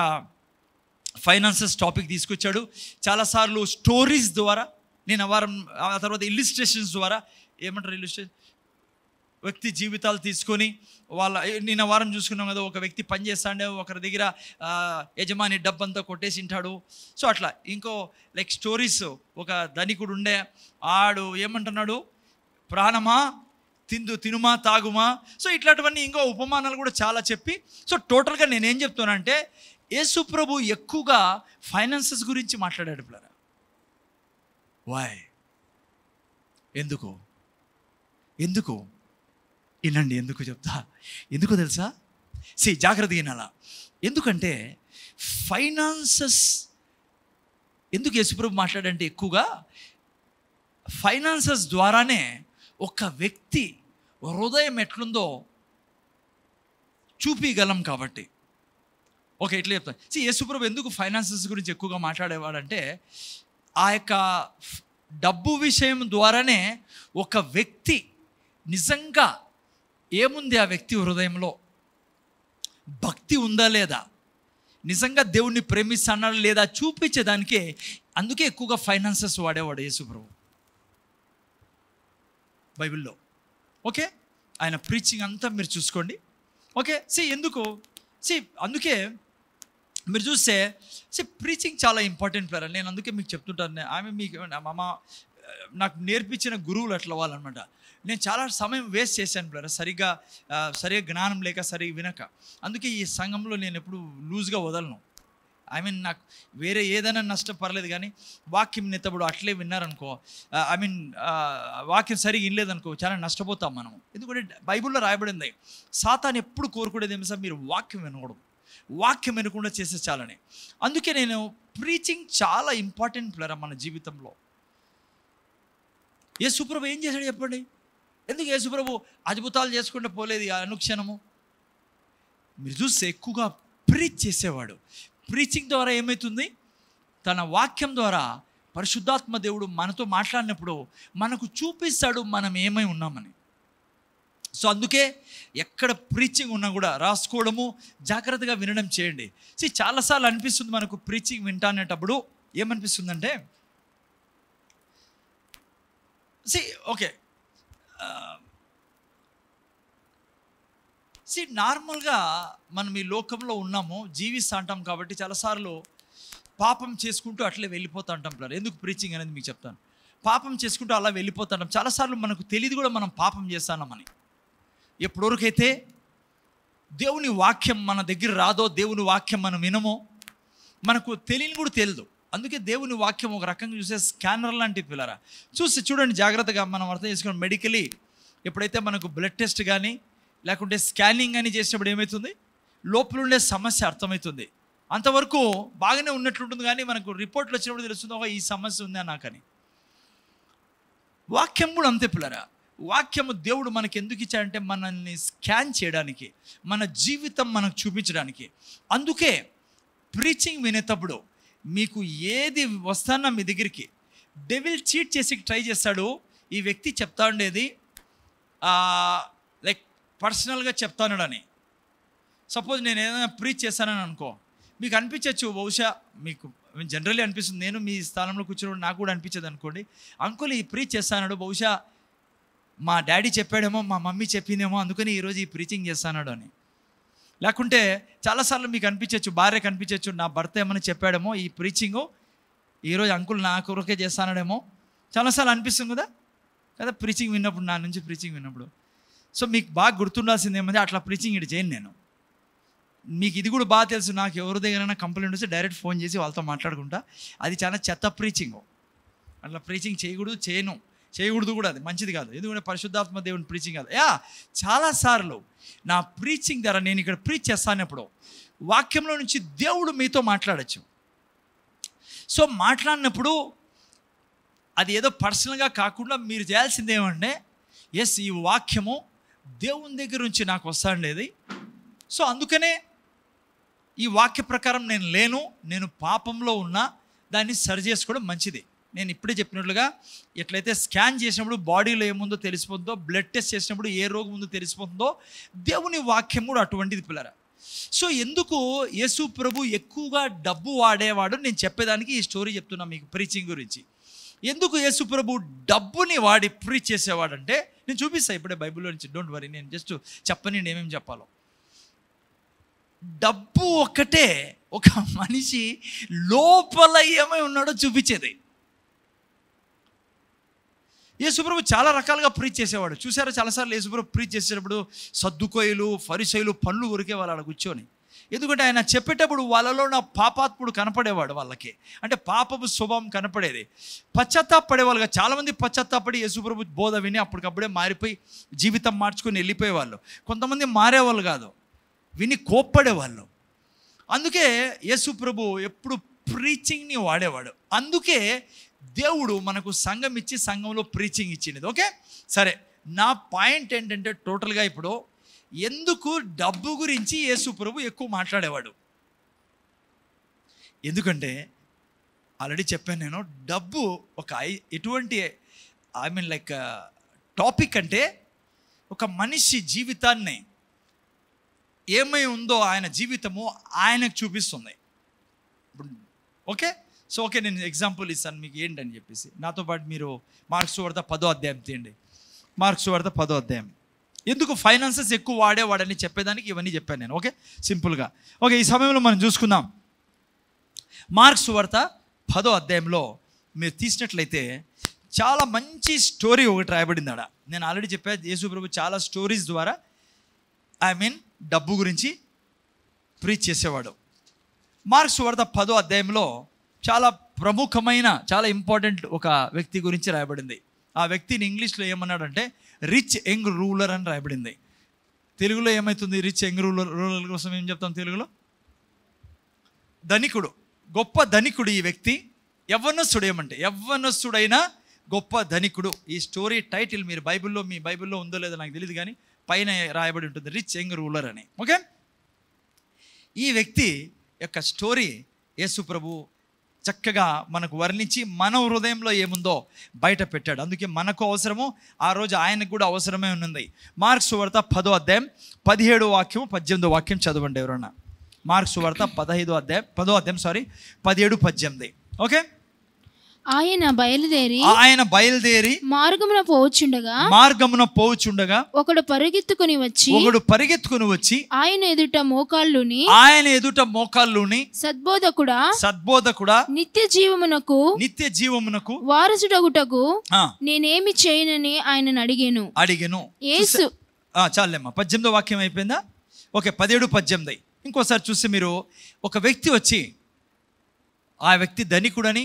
ఫైనాన్సెస్ టాపిక్ తీసుకొచ్చాడు చాలాసార్లు స్టోరీస్ ద్వారా నేను వారం ఆ తర్వాత ఇల్లిస్ట్రేషన్స్ ద్వారా ఏమంటారు ఇల్లిస్ట్రేషన్ వ్యక్తి జీవితాలు తీసుకొని వాళ్ళ నిన్న వారం చూసుకున్నాం కదా ఒక వ్యక్తి పనిచేస్తాడే ఒకరి దగ్గర యజమాని డబ్బంతా కొట్టేసి ఉంటాడు సో అట్లా ఇంకో లైక్ స్టోరీస్ ఒక ధనికుడు ఉండే ఆడు ఏమంటున్నాడు ప్రాణమా తిందు తినుమా తాగుమా సో ఇట్లాంటివన్నీ ఇంకో ఉపమానాలు కూడా చాలా చెప్పి సో టోటల్గా నేనేం చెప్తున్నానంటే యేసు ప్రభు ఎక్కువగా ఫైనాన్సెస్ గురించి మాట్లాడాడు పిల్లరా వాయ్ ఎందుకు ఎందుకు వినండి ఎందుకు చెప్తా ఎందుకు తెలుసా సి జాగ్రత్త వినాలా ఎందుకంటే ఫైనాన్సెస్ ఎందుకు యశుప్రభు మాట్లాడంటే ఎక్కువగా ఫైనాన్సెస్ ద్వారానే ఒక వ్యక్తి హృదయం ఎట్లుందో చూపించగలం కాబట్టి ఓకే ఎట్లా చెప్తాను సి యేసుప్రభు ఎందుకు ఫైనాన్సెస్ గురించి ఎక్కువగా మాట్లాడేవాడంటే ఆ యొక్క డబ్బు విషయం ద్వారానే ఒక వ్యక్తి నిజంగా ఏముంది ఆ వ్యక్తి హృదయంలో భక్తి ఉందా లేదా నిజంగా దేవుణ్ణి ప్రేమిస్తానా లేదా చూపించేదానికే అందుకే ఎక్కువగా ఫైనాన్సెస్ వాడేవాడు యేసుప్రభు బైబిల్లో ఓకే ఆయన ప్రీచింగ్ అంతా మీరు చూసుకోండి ఓకే సి ఎందుకు సి అందుకే మీరు చూస్తే సి ప్రీచింగ్ చాలా ఇంపార్టెంట్ ప్లేయర్ నేను అందుకే మీకు చెప్తుంటాను ఆమె మీకు మా నాకు నేర్పించిన గురువులు అట్లా వాళ్ళనమాట నేను చాలా సమయం వేస్ట్ చేశాను బ్రదర్ సరిగా సరిగా జ్ఞానం లేక సరిగ్గా వినక అందుకే ఈ సంఘంలో నేను ఎప్పుడు లూజ్గా వదలను ఐ మీన్ నాకు వేరే ఏదైనా నష్టం పర్లేదు కానీ వాక్యం నెత్తప్పుడు అట్లే విన్నారనుకో ఐ మీన్ వాక్యం సరిగా వినలేదనుకో చాలా నష్టపోతాం మనం ఎందుకంటే బైబిల్లో రాయబడింది సాతాన్ని ఎప్పుడు కోరుకునేది ఏమి సార్ మీరు వాక్యం వినకూడదు వాక్యం వినకుండా చేసే చాలని అందుకే నేను ప్రీచింగ్ చాలా ఇంపార్టెంట్ ప్లేరా మన జీవితంలో ఏ సుప్రభు ఏం చేశాడు చెప్పండి ఎందుకు యేసుప్రభు అద్భుతాలు చేసుకుంటూ పోలేదు అనుక్షణము మీరు చూస్తే ఎక్కువగా ప్రీచ్ చేసేవాడు ప్రీచింగ్ ద్వారా ఏమవుతుంది తన వాక్యం ద్వారా పరిశుద్ధాత్మ దేవుడు మనతో మాట్లాడినప్పుడు మనకు చూపిస్తాడు మనం ఏమై ఉన్నామని సో అందుకే ఎక్కడ ప్రీచింగ్ ఉన్నా కూడా రాసుకోవడము జాగ్రత్తగా వినడం చేయండి సో చాలాసార్లు అనిపిస్తుంది మనకు ప్రీచింగ్ వింటానేటప్పుడు ఏమనిపిస్తుందంటే సి ఓకే సి um, నార్మల్గా మనం ఈ లోకంలో ఉన్నాము జీవిస్తూ అంటాం కాబట్టి చాలాసార్లు పాపం చేసుకుంటూ అట్లే వెళ్ళిపోతూ అంటాం పిల్లలు ఎందుకు ప్రీచింగ్ అనేది మీకు చెప్తాను పాపం చేసుకుంటూ అలా వెళ్ళిపోతూ అంటాం చాలాసార్లు మనకు తెలియదు కూడా మనం పాపం చేస్తానమని ఎప్పటివరకైతే దేవుని వాక్యం మన దగ్గర రాదో దేవుని వాక్యం మనం వినమో మనకు తెలియని కూడా తెలియదు అందుకే దేవుని వాక్యం ఒక రకంగా చూసే స్కానర్ లాంటి పిల్లరా చూసి చూడండి జాగ్రత్తగా మనం అర్థం చేసుకోండి మెడికలీ ఎప్పుడైతే మనకు బ్లడ్ టెస్ట్ కానీ లేకుంటే స్కానింగ్ కానీ చేసినప్పుడు ఏమవుతుంది లోపల ఉండే సమస్య అర్థమవుతుంది అంతవరకు బాగానే ఉన్నట్లుంటుంది కానీ మనకు రిపోర్ట్లు వచ్చినప్పుడు తెలుస్తుంది ఒక ఈ సమస్య ఉందా నాకని వాక్యం కూడా అంతే పిల్లరా వాక్యము దేవుడు మనకి ఎందుకు ఇచ్చాడంటే మనల్ని స్కాన్ చేయడానికి మన జీవితం మనకు చూపించడానికి అందుకే ప్రీచింగ్ వినేటప్పుడు మీకు ఏది వస్తానా మీ దగ్గరికి డెవిల్ చీట్ చేసి ట్రై చేస్తాడు ఈ వ్యక్తి చెప్తా ఉండేది లైక్ పర్సనల్గా చెప్తానడని సపోజ్ నేను ఏదైనా ప్రీచ్ చేశానని అనుకో మీకు అనిపించవచ్చు బహుశా మీకు జనరల్లీ అనిపిస్తుంది నేను మీ స్థానంలో కూర్చున్నప్పుడు నాకు కూడా అనిపించదు అనుకోండి అంకుల్ ఈ ప్రీచ్ చేస్తానాడు బహుశా మా డాడీ చెప్పాడేమో మా మమ్మీ చెప్పిందేమో అందుకని ఈరోజు ఈ ప్రీచింగ్ చేస్తానాడు అని లేకుంటే చాలాసార్లు మీకు అనిపించవచ్చు భార్య కనిపించవచ్చు నా భర్త ఏమని చెప్పాడేమో ఈ ప్రీచింగు ఈరోజు అంకుల్ నా కొరకే చేస్తానడేమో చాలాసార్లు అనిపిస్తుంది కదా కదా ప్రీచింగ్ విన్నప్పుడు నా నుంచి ప్రీచింగ్ విన్నప్పుడు సో మీకు బాగా గుర్తుండాల్సింది ఏమంటే అట్లా ప్రీచింగ్ ఇటు చేయను నేను మీకు ఇది కూడా బాగా తెలుసు నాకు ఎవరి దగ్గరైనా కంప్లైంట్ వస్తే డైరెక్ట్ ఫోన్ చేసి వాళ్ళతో మాట్లాడుకుంటా అది చాలా చెత్త ప్రీచింగ్ అట్లా ప్రీచింగ్ చేయకూడదు చేయను చేయకూడదు కూడా అది మంచిది కాదు ఎందుకంటే పరిశుద్ధాత్మ దేవుని ప్రీచింగ్ కాదు యా చాలాసార్లు నా ప్రీచింగ్ ద్వారా నేను ఇక్కడ ప్రీచ్ చేస్తానప్పుడు వాక్యంలో నుంచి దేవుడు మీతో మాట్లాడచ్చు సో మాట్లాడినప్పుడు అది ఏదో పర్సనల్గా కాకుండా మీరు చేయాల్సింది ఏమంటే ఎస్ ఈ వాక్యము దేవుని దగ్గర నుంచి నాకు వస్తాండేది సో అందుకనే ఈ వాక్య ప్రకారం నేను లేను నేను పాపంలో ఉన్నా దాన్ని సరి చేసుకోవడం మంచిది నేను ఇప్పుడే చెప్పినట్లుగా ఎట్లయితే స్కాన్ చేసినప్పుడు బాడీలో ఏముందో తెలిసిపోతుందో బ్లడ్ టెస్ట్ చేసినప్పుడు ఏ రోగం ఉందో తెలిసిపోతుందో దేవుని వాక్యం కూడా అటువంటిది పిల్లరా సో ఎందుకు యేసు ప్రభు ఎక్కువగా డబ్బు వాడేవాడు నేను చెప్పేదానికి ఈ స్టోరీ చెప్తున్నా మీకు ప్రీచింగ్ గురించి ఎందుకు యేసు ప్రభు డబ్బుని వాడి ప్రీచ్ చేసేవాడంటే నేను చూపిస్తాను ఇప్పుడే బైబిల్లో నుంచి డోంట్ వరీ నేను జస్ట్ చెప్పని ఏమేమి చెప్పాలో డబ్బు ఒకటే ఒక మనిషి లోపల ఏమై ఉన్నాడో చూపించేది యేసుప్రభు చాలా రకాలుగా ప్రీచ్ చేసేవాడు చూసారా చాలాసార్లు యేసుప్రభు ప్రీచ్ చేసేటప్పుడు సర్దుకోయలు ఫరిసైలు ఉరికే వాళ్ళు అక్కడ కూర్చొని ఎందుకంటే ఆయన చెప్పేటప్పుడు వాళ్ళలో నా పాపాత్ముడు కనపడేవాడు వాళ్ళకి అంటే పాపపు స్వభావం కనపడేది పశ్చాత్తాపడేవాళ్ళుగా చాలామంది పశ్చాత్తాపడి యేసుప్రభు బోధ విని అప్పటికప్పుడే మారిపోయి జీవితం మార్చుకొని వెళ్ళిపోయేవాళ్ళు కొంతమంది మారేవాళ్ళు కాదు విని కోప్పడేవాళ్ళు అందుకే యేసుప్రభు ఎప్పుడు ప్రీచింగ్ని వాడేవాడు అందుకే దేవుడు మనకు సంఘం ఇచ్చి సంఘంలో ప్రీచింగ్ ఇచ్చినది ఓకే సరే నా పాయింట్ ఏంటంటే టోటల్గా ఇప్పుడు ఎందుకు డబ్బు గురించి యేసు ప్రభు ఎక్కువ మాట్లాడేవాడు ఎందుకంటే ఆల్రెడీ చెప్పాను నేను డబ్బు ఒక ఐ ఎటువంటి ఐ మీన్ లైక్ టాపిక్ అంటే ఒక మనిషి జీవితాన్ని ఏమై ఉందో ఆయన జీవితము ఆయనకు చూపిస్తుంది ఓకే సో ఓకే నేను ఎగ్జాంపుల్ ఇస్తాను మీకు ఏంటని చెప్పేసి నాతో పాటు మీరు మార్క్స్ వార్త పదో అధ్యాయం తీయండి మార్క్స్ వార్త పదో అధ్యాయం ఎందుకు ఫైనాన్సెస్ ఎక్కువ వాడేవాడని చెప్పేదానికి ఇవన్నీ చెప్పాను నేను ఓకే సింపుల్గా ఓకే ఈ సమయంలో మనం చూసుకుందాం మార్క్స్ వార్త పదో అధ్యాయంలో మీరు తీసినట్లయితే చాలా మంచి స్టోరీ ఒకటి రాయబడింది అడ నేను ఆల్రెడీ చెప్పా యేసు ప్రభు చాలా స్టోరీస్ ద్వారా ఐ మీన్ డబ్బు గురించి ప్రీచ్ చేసేవాడు మార్క్స్ వార్త పదో అధ్యాయంలో చాలా ప్రముఖమైన చాలా ఇంపార్టెంట్ ఒక వ్యక్తి గురించి రాయబడింది ఆ వ్యక్తిని ఇంగ్లీష్లో ఏమన్నాడంటే రిచ్ యంగ్ రూలర్ అని రాయబడింది తెలుగులో ఏమవుతుంది రిచ్ యంగ్ రూలర్ రూలర్ కోసం ఏం చెప్తాం తెలుగులో ధనికుడు గొప్ప ధనికుడు ఈ వ్యక్తి యవ్వనస్తుడు ఏమంటే యవ్వనస్తుడైన గొప్ప ధనికుడు ఈ స్టోరీ టైటిల్ మీరు బైబిల్లో మీ బైబిల్లో ఉందో లేదో నాకు తెలియదు కానీ పైన రాయబడి ఉంటుంది రిచ్ యంగ్ రూలర్ అని ఓకే ఈ వ్యక్తి యొక్క స్టోరీ యేసు ప్రభు చక్కగా మనకు వర్ణించి మన హృదయంలో ఏముందో బయట పెట్టాడు అందుకే మనకు అవసరము ఆ రోజు ఆయనకు కూడా అవసరమే ఉన్నది మార్క్స్ వార్త పదో అధ్యాయం పదిహేడు వాక్యం పద్దెనిమిదో వాక్యం చదవండి ఎవరన్నా మార్క్స్ వార్త పదహైదో అధ్యాయం పదో అధ్యాయం సారీ పదిహేడు పద్దెనిమిది ఓకే ఆయన బయలుదేరి ఆయన బయలుదేరి మార్గమున పోవచ్చుండగా మార్గమున పోవచ్చుండగా ఒకడు పరిగెత్తుకుని వచ్చి ఒకడు పరిగెత్తుకుని వచ్చి ఆయన ఎదుట మోకాళ్ళుని ఆయన ఎదుట మోకాళ్ళుని సద్బోధకుడా సద్బోధకుడా నిత్య జీవమునకు నిత్య జీవమునకు వారసుడగుటకు నేనేమి చేయనని ఆయనను అడిగాను అడిగాను ఏసు చాలేమ్మా పద్దెనిమిదో వాక్యం అయిపోయిందా ఓకే పదిహేడు పద్దెనిమిది ఇంకోసారి చూసి మీరు ఒక వ్యక్తి వచ్చి ఆ వ్యక్తి ధనికుడని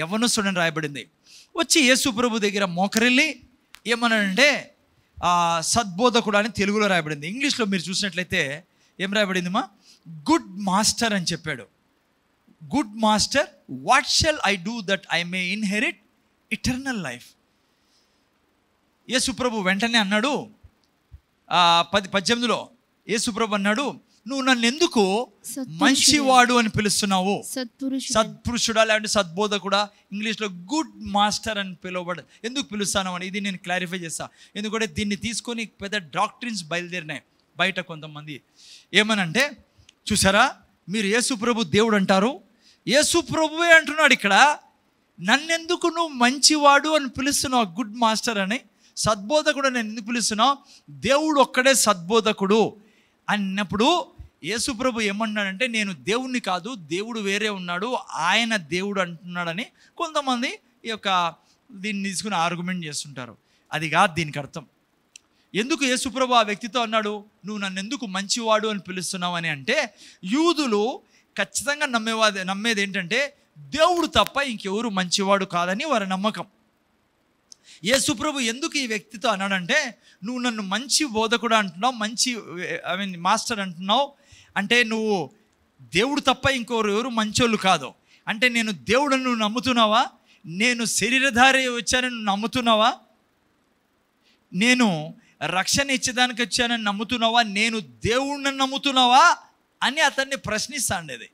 యవనస్తుడని రాయబడింది వచ్చి యేసు ప్రభు దగ్గర మోకరిల్లి ఏమనంటే సద్బోధకుడు అని తెలుగులో రాయబడింది ఇంగ్లీష్లో మీరు చూసినట్లయితే ఏం రాయబడింది మా గుడ్ మాస్టర్ అని చెప్పాడు good master what shall I do that I may inherit eternal life యేసుప్రభు వెంటనే అన్నాడు పది పద్దెనిమిదిలో యేసుప్రభు అన్నాడు నువ్వు నన్ను ఎందుకు మంచివాడు అని పిలుస్తున్నావు సత్పురుషుడా లేదంటే కూడా ఇంగ్లీష్లో గుడ్ మాస్టర్ అని పిలువబడు ఎందుకు పిలుస్తాను అని ఇది నేను క్లారిఫై చేస్తా ఎందుకంటే దీన్ని తీసుకొని పెద్ద డాక్టరీన్స్ బయలుదేరినాయి బయట కొంతమంది ఏమనంటే చూసారా మీరు ప్రభు దేవుడు అంటారు యేసుప్రభువే అంటున్నాడు ఇక్కడ నన్నెందుకు నువ్వు మంచివాడు అని పిలుస్తున్నావు గుడ్ మాస్టర్ అని సద్బోధకుడు నేను ఎందుకు పిలుస్తున్నావు దేవుడు ఒక్కడే సద్బోధకుడు అన్నప్పుడు యేసుప్రభు ఏమన్నాడంటే నేను దేవుణ్ణి కాదు దేవుడు వేరే ఉన్నాడు ఆయన దేవుడు అంటున్నాడని కొంతమంది ఈ యొక్క దీన్ని తీసుకుని ఆర్గ్యుమెంట్ చేస్తుంటారు అది కాదు దీనికి అర్థం ఎందుకు యేసుప్రభు ఆ వ్యక్తితో అన్నాడు నువ్వు నన్ను ఎందుకు మంచివాడు అని పిలుస్తున్నావు అని అంటే యూదులు ఖచ్చితంగా నమ్మేవాది నమ్మేది ఏంటంటే దేవుడు తప్ప ఇంకెవరు మంచివాడు కాదని వారి నమ్మకం యేసుప్రభు ఎందుకు ఈ వ్యక్తితో అన్నాడంటే నువ్వు నన్ను మంచి బోధకుడు అంటున్నావు మంచి ఐ మీన్ మాస్టర్ అంటున్నావు అంటే నువ్వు దేవుడు తప్ప ఇంకోరు ఎవరు మంచోళ్ళు కాదు అంటే నేను దేవుడు నువ్వు నమ్ముతున్నావా నేను శరీరధారి వచ్చానని నువ్వు నమ్ముతున్నావా నేను రక్షణ ఇచ్చేదానికి వచ్చానని నమ్ముతున్నావా నేను దేవుణ్ణి నమ్ముతున్నావా అని అతన్ని ప్రశ్నిస్తాండేది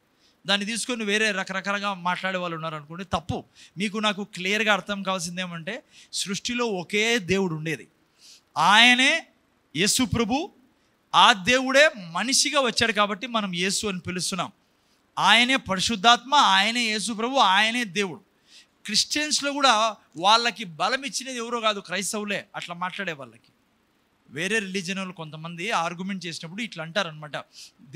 దాన్ని తీసుకొని వేరే రకరకాలుగా మాట్లాడే వాళ్ళు ఉన్నారు అనుకోండి తప్పు మీకు నాకు క్లియర్గా అర్థం కావాల్సింది ఏమంటే సృష్టిలో ఒకే దేవుడు ఉండేది ఆయనే యేసు ప్రభు ఆ దేవుడే మనిషిగా వచ్చాడు కాబట్టి మనం యేసు అని పిలుస్తున్నాం ఆయనే పరిశుద్ధాత్మ ఆయనే యేసు ప్రభు ఆయనే దేవుడు క్రిస్టియన్స్లో కూడా వాళ్ళకి బలం ఇచ్చినది ఎవరో కాదు క్రైస్తవులే అట్లా మాట్లాడే వాళ్ళకి వేరే రిలీజన్ వాళ్ళు కొంతమంది ఆర్గ్యుమెంట్ చేసినప్పుడు ఇట్లా అంటారనమాట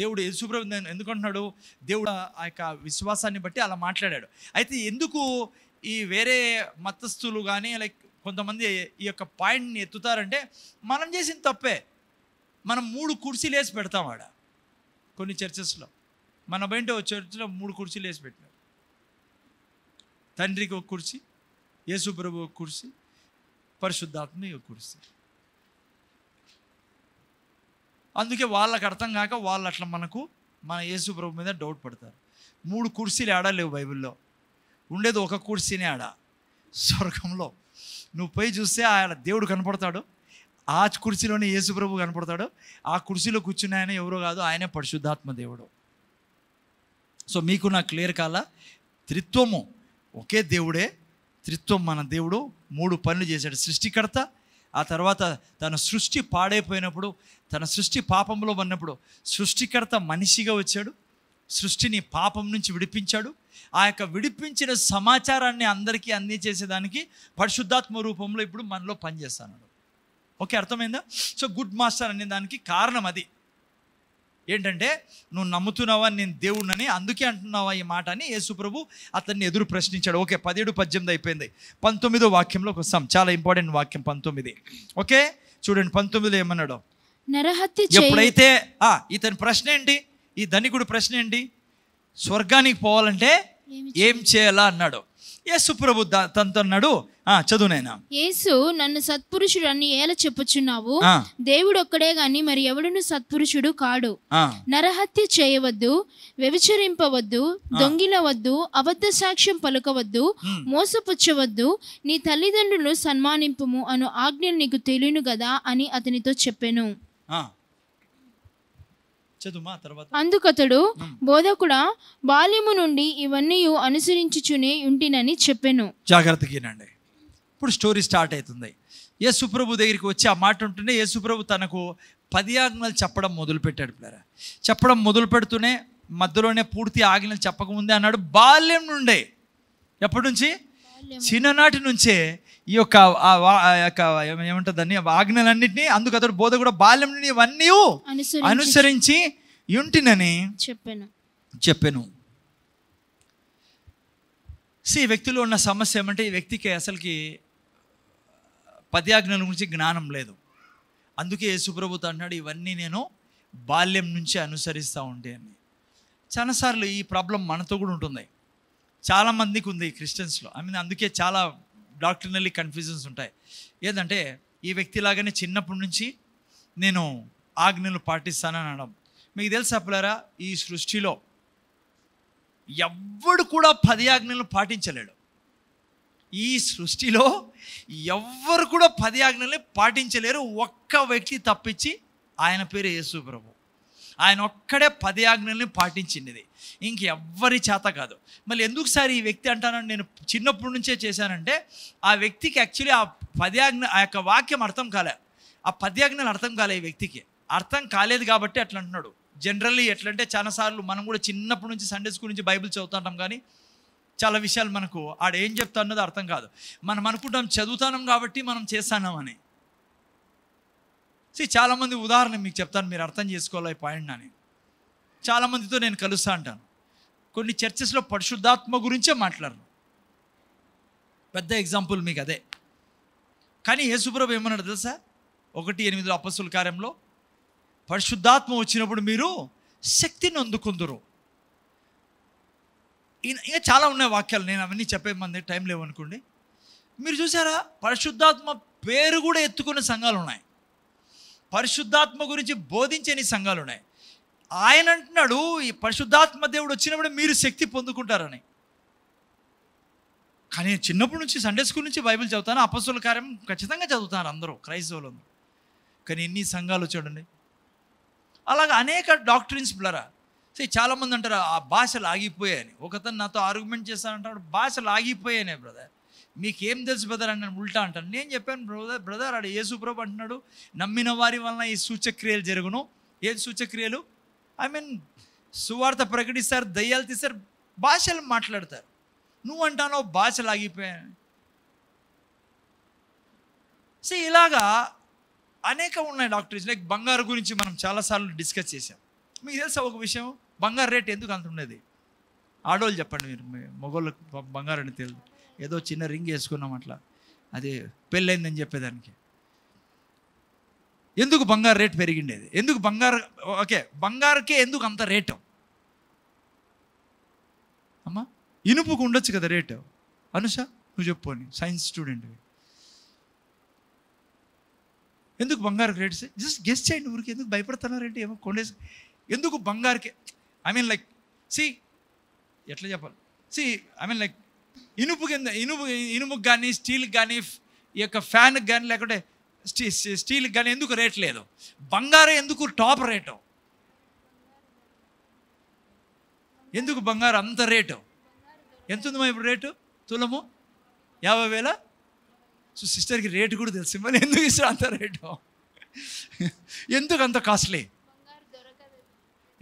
దేవుడు యశుప్రభు ఎందుకంటున్నాడు దేవుడు ఆ యొక్క విశ్వాసాన్ని బట్టి అలా మాట్లాడాడు అయితే ఎందుకు ఈ వేరే మతస్థులు కానీ లైక్ కొంతమంది ఈ యొక్క పాయింట్ని ఎత్తుతారంటే మనం చేసిన తప్పే మనం మూడు కుర్చీలు వేసి పెడతాం ఆడ కొన్ని చర్చెస్లో మన బయట చర్చిలో మూడు కుర్చీలు వేసి పెట్టినారు తండ్రికి ఒక కుర్చీ ప్రభు ఒక కుర్చీ పరిశుద్ధాత్మ ఒక కుర్చీ అందుకే వాళ్ళకి అర్థం కాక వాళ్ళు అట్లా మనకు మన యేసు ప్రభు మీద డౌట్ పడతారు మూడు కుర్సీలు ఆడ లేవు బైబిల్లో ఉండేది ఒక కుర్సీని ఆడ స్వర్గంలో నువ్వు పోయి చూస్తే ఆడ దేవుడు కనపడతాడు ఆ కుర్చీలోనే యేసుప్రభు కనపడతాడు ఆ కుర్చీలో కూర్చుని ఆయన ఎవరో కాదు ఆయనే పరిశుద్ధాత్మ దేవుడు సో మీకు నా క్లియర్ కాల త్రిత్వము ఒకే దేవుడే త్రిత్వం మన దేవుడు మూడు పనులు చేశాడు సృష్టికర్త ఆ తర్వాత తన సృష్టి పాడైపోయినప్పుడు తన సృష్టి పాపంలో ఉన్నప్పుడు సృష్టికర్త మనిషిగా వచ్చాడు సృష్టిని పాపం నుంచి విడిపించాడు ఆ యొక్క విడిపించిన సమాచారాన్ని అందరికీ అందించేసేదానికి పరిశుద్ధాత్మ రూపంలో ఇప్పుడు మనలో పనిచేస్తాను ఓకే అర్థమైందా సో గుడ్ మాస్టర్ అనే దానికి కారణం అది ఏంటంటే నువ్వు నమ్ముతున్నావా నేను దేవుడినని అందుకే అంటున్నావా ఈ మాట అని యేసుప్రభు అతన్ని ఎదురు ప్రశ్నించాడు ఓకే పదిహేడు పద్దెనిమిది అయిపోయింది పంతొమ్మిదో వాక్యంలోకి వస్తాం చాలా ఇంపార్టెంట్ వాక్యం పంతొమ్మిది ఓకే చూడండి పంతొమ్మిదిలో ఏమన్నాడు నరహత్య ఎప్పుడైతే ఇతని ప్రశ్న ఏంటి ఈ ధనికుడు ప్రశ్న ఏంటి స్వర్గానికి పోవాలంటే ఏం చేయాలా అన్నాడు యేసుప్రభు తనతో అన్నాడు చదువు నాయన యేసు నన్ను సత్పురుషుడు అని ఏల చెప్పుచున్నావు దేవుడు ఒక్కడే గాని మరి ఎవడును సత్పురుషుడు కాడు నరహత్య చేయవద్దు వ్యభిచరింపవద్దు దొంగిలవద్దు అబద్ధ సాక్ష్యం పలుకవద్దు మోసపుచ్చవద్దు నీ తల్లిదండ్రులు సన్మానింపుము అను ఆజ్ఞలు నీకు తెలియను గదా అని అతనితో చెప్పాను అందుకతడు బోధకుడా బాల్యము నుండి ఇవన్నీ అనుసరించుచునే ఉంటినని చెప్పాను జాగ్రత్తగా అప్పుడు స్టోరీ స్టార్ట్ అవుతుంది యేసుప్రభు దగ్గరికి వచ్చి ఆ మాట ఉంటేనే యేసుప్రభు తనకు పది ఆజ్ఞలు చెప్పడం మొదలుపెట్టాడు పిల్లరా చెప్పడం మొదలు పెడుతూనే మధ్యలోనే పూర్తి ఆజ్ఞలు చెప్పకముందే అన్నాడు బాల్యం నుండే ఎప్పటి నుంచి చిన్ననాటి నుంచే ఈ యొక్క ఆ యొక్క అన్ని ఆజ్ఞలన్నింటినీ అందుకు అతడు బోధ కూడా బాల్యం నుండి ఇవన్నీ అనుసరించి ఇంటినని చెప్పాను చెప్పాను సి వ్యక్తిలో ఉన్న సమస్య ఏమంటే ఈ వ్యక్తికి అసలుకి పది ఆజ్ఞల గురించి జ్ఞానం లేదు అందుకే యేసుప్రభుత్ అన్నాడు ఇవన్నీ నేను బాల్యం నుంచి అనుసరిస్తూ ఉంటే అని చాలాసార్లు ఈ ప్రాబ్లం మనతో కూడా ఉంటుంది చాలామందికి ఉంది క్రిస్టియన్స్లో ఐ మీన్ అందుకే చాలా డాక్టర్నల్లీ కన్ఫ్యూజన్స్ ఉంటాయి ఏంటంటే ఈ వ్యక్తిలాగానే చిన్నప్పటి నుంచి నేను ఆజ్ఞలు పాటిస్తానని అనడం మీకు తెలుసు చెప్పలేరా ఈ సృష్టిలో ఎవ్వడు కూడా పది ఆజ్ఞలు పాటించలేడు ఈ సృష్టిలో ఎవ్వరు కూడా పది ఆజ్ఞల్ని పాటించలేరు ఒక్క వ్యక్తి తప్పించి ఆయన పేరు యేసు ప్రభు ఆయన ఒక్కడే పది ఆజ్ఞల్ని పాటించింది ఇంకెవ్వరి చేత కాదు మళ్ళీ ఎందుకు సార్ ఈ వ్యక్తి అంటానని నేను చిన్నప్పటి నుంచే చేశానంటే ఆ వ్యక్తికి యాక్చువల్లీ ఆ పది ఆజ్ఞ ఆ యొక్క వాక్యం అర్థం కాలే ఆ పది ఆజ్ఞలు అర్థం కాలే ఈ వ్యక్తికి అర్థం కాలేదు కాబట్టి అట్లా అంటున్నాడు జనరల్లీ ఎట్లంటే చాలాసార్లు మనం కూడా చిన్నప్పటి నుంచి సండే స్కూల్ నుంచి బైబిల్ చదువుతుంటాం కానీ చాలా విషయాలు మనకు ఆడ ఏం చెప్తా అన్నది అర్థం కాదు మనం అనుకుంటాం చదువుతానం కాబట్టి మనం చేస్తానామని సి చాలామంది ఉదాహరణ మీకు చెప్తాను మీరు అర్థం చేసుకోవాలి పాయింట్ నాని చాలామందితో నేను కలుస్తా అంటాను కొన్ని చర్చెస్లో పరిశుద్ధాత్మ గురించే మాట్లాడను పెద్ద ఎగ్జాంపుల్ మీకు అదే కానీ యేసుప్రభు ఏమన్నాడు తెలుసా ఒకటి ఎనిమిదిలో అపస్సుల కార్యంలో పరిశుద్ధాత్మ వచ్చినప్పుడు మీరు శక్తిని అందుకుందరు ఇంకా చాలా ఉన్నాయి వాక్యాలు నేను అవన్నీ చెప్పే మంది టైం లేవనుకోండి మీరు చూసారా పరిశుద్ధాత్మ పేరు కూడా ఎత్తుకునే సంఘాలు ఉన్నాయి పరిశుద్ధాత్మ గురించి బోధించని సంఘాలు ఉన్నాయి ఆయన అంటున్నాడు ఈ పరిశుద్ధాత్మ దేవుడు వచ్చినప్పుడు మీరు శక్తి పొందుకుంటారని కానీ చిన్నప్పటి నుంచి సండే స్కూల్ నుంచి బైబిల్ చదువుతాను అపస్సుల కార్యం ఖచ్చితంగా చదువుతారు అందరూ క్రైస్తవులు కానీ ఎన్ని సంఘాలు చూడండి అలాగ అనేక డాక్టరీన్స్ బ్లరా సో చాలామంది అంటారు ఆ భాషలు ఆగిపోయాయని ఒకతను నాతో ఆర్గ్యుమెంట్ చేస్తానంటాడు భాషలు ఆగిపోయాయి బ్రదర్ మీకు ఏం తెలుసు బ్రదర్ అని ఉల్టా అంటాను నేను చెప్పాను బ్రదర్ బ్రదర్ ఆడ సూప్రభు అంటున్నాడు నమ్మిన వారి వలన ఈ సూచక్రియలు జరుగును ఏ సూచక్రియలు ఐ మీన్ సువార్త ప్రకటిస్తారు దయ్యాలు తీస్తారు భాషలు మాట్లాడతారు నువ్వు అంటానో భాషలు ఆగిపోయాను సో ఇలాగా అనేక ఉన్నాయి డాక్టర్స్ లైక్ బంగారు గురించి మనం చాలాసార్లు డిస్కస్ చేసాం మీకు తెలుసా ఒక విషయం బంగారు రేట్ ఎందుకు అంత ఉండేది ఆడవాళ్ళు చెప్పండి మీరు మొగోళ్ళకు బంగారు అని తెలియదు ఏదో చిన్న రింగ్ వేసుకున్నాం అట్లా అది పెళ్ళైందని చెప్పేదానికి ఎందుకు బంగారు రేట్ పెరిగిండేది ఎందుకు బంగారు ఓకే బంగారుకే ఎందుకు అంత రేటు అమ్మా ఇనుపుకు ఉండొచ్చు కదా రేటు అనుష నువ్వు చెప్పుకోని సైన్స్ స్టూడెంట్వి ఎందుకు బంగారు రేట్స్ జస్ట్ గెస్ట్ చేయండి ఊరికి ఎందుకు భయపడుతున్నారంటే ఏమో కొండేసి ఎందుకు బంగారుకే ఐ మీన్ లైక్ సి ఎట్లా చెప్పాలి సి ఐ మీన్ లైక్ ఇనుపు కింద ఇనుపు ఇనుముకి కానీ స్టీల్కి కానీ ఈ యొక్క ఫ్యాన్కి కానీ లేకుంటే స్టీ స్టీల్కి కానీ ఎందుకు రేట్ లేదు బంగారం ఎందుకు టాప్ రేటు ఎందుకు బంగారం అంత రేటు ఎంత ఉందమ్మా ఇప్పుడు రేటు తులము యాభై వేల సో సిస్టర్కి రేటు కూడా తెలుసు మళ్ళీ ఎందుకు ఇస్తారు అంత రేటు ఎందుకు అంత కాస్ట్లీ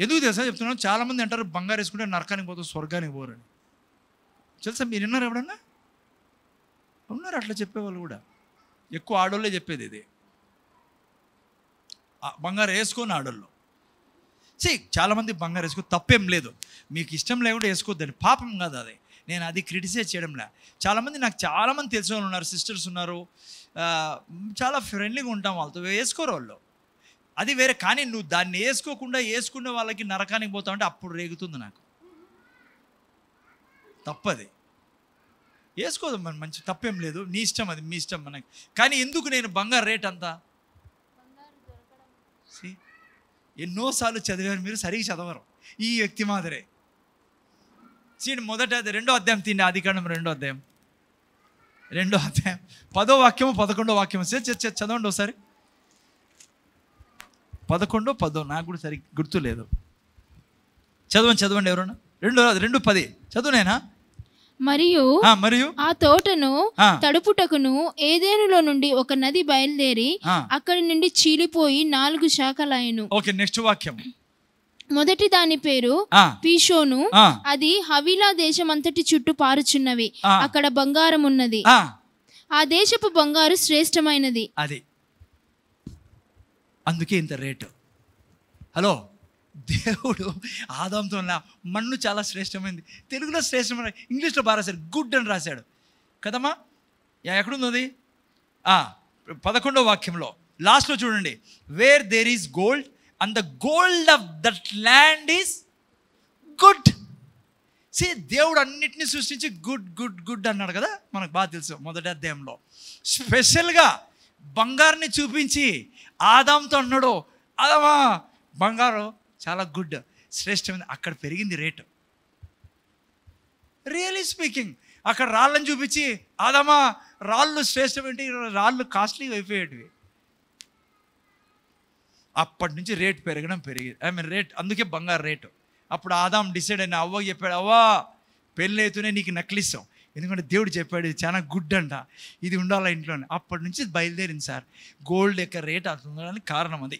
ఎందుకు తెలుసా చెప్తున్నాను చాలామంది అంటారు బంగారు వేసుకుంటే నరకానికి పోతారు స్వర్గానికి పోరని తెలుసా మీరు విన్నారు ఎవడన్నా ఉన్నారు అట్లా చెప్పేవాళ్ళు కూడా ఎక్కువ ఆడోళ్ళే చెప్పేది ఇది బంగారు వేసుకొని ఆడోళ్ళు సీ చాలామంది బంగారు వేసుకో తప్పేం లేదు మీకు ఇష్టం లేకుండా వేసుకోవద్దని పాపం కాదు అది నేను అది క్రిటిసైజ్ చేయడంలే చాలామంది నాకు చాలామంది తెలిసిన వాళ్ళు ఉన్నారు సిస్టర్స్ ఉన్నారు చాలా ఫ్రెండ్లీగా ఉంటాం వాళ్ళతో వేసుకోరు వాళ్ళు అది వేరే కానీ నువ్వు దాన్ని వేసుకోకుండా వేసుకున్న వాళ్ళకి నరకానికి పోతావు అంటే అప్పుడు రేగుతుంది నాకు తప్పది వేసుకోదు మన మంచి తప్పేం లేదు నీ ఇష్టం అది మీ ఇష్టం మనకి కానీ ఎందుకు నేను బంగారు రేట్ అంతా ఎన్నోసార్లు చదివారు మీరు సరిగ్గా చదవరు ఈ వ్యక్తి మాదిరే సీన్ మొదట రెండో అధ్యాయం తిండి అధికారం రెండో అధ్యాయం రెండో అధ్యాయం పదో వాక్యము పదకొండో వాక్యము చదవండి ఒకసారి పదకొండో పదో నాకు కూడా సరి గుర్తు లేదు చదవండి చదవండి ఎవరన్నా రెండు రెండు పది చదువునేనా మరియు మరియు ఆ తోటను తడుపుటకును ఏదేనులో నుండి ఒక నది బయలుదేరి అక్కడి నుండి చీలిపోయి నాలుగు శాఖలైను ఓకే నెక్స్ట్ వాక్యం మొదటి దాని పేరు పీషోను అది హవిలా దేశమంతటి చుట్టూ పారుచున్నవి అక్కడ బంగారం ఉన్నది ఆ దేశపు బంగారు శ్రేష్టమైనది అది అందుకే ఇంత రేటు హలో దేవుడు ఆదాంతో మన్ను చాలా శ్రేష్టమైంది తెలుగులో శ్రేష్టమైన ఇంగ్లీష్లో బాగా రాశాడు గుడ్ అని రాశాడు కదమ్మా ఎక్కడుంది పదకొండో వాక్యంలో లాస్ట్లో చూడండి where there is gold and the gold of that land is good say దేవుడు అన్నిటినీ సృష్టించి గుడ్ గుడ్ గుడ్ అన్నాడు కదా మనకు బాగా తెలుసు మొదటి అధ్యాయంలో స్పెషల్గా బంగారుని చూపించి ఆదాంతో అన్నాడు అదమా బంగారం చాలా గుడ్ శ్రేష్టమైన అక్కడ పెరిగింది రేటు రియలీ స్పీకింగ్ అక్కడ రాళ్ళని చూపించి ఆదామా రాళ్ళు శ్రేష్టమేంటి రాళ్ళు కాస్ట్లీ అయిపోయేటివి అప్పటి నుంచి రేట్ పెరగడం పెరిగింది ఐ మీన్ రేట్ అందుకే బంగారు రేటు అప్పుడు ఆదాం డిసైడ్ అయిన అవ్వ చెప్పాడు అవ్వా పెళ్ళి అవుతూనే నీకు నక్లిస్తాం ఎందుకంటే దేవుడు చెప్పాడు ఇది చాలా గుడ్ అంట ఇది ఉండాలి ఇంట్లోనే అప్పటి నుంచి బయలుదేరింది సార్ గోల్డ్ యొక్క రేట్ అది ఉండడానికి కారణం అది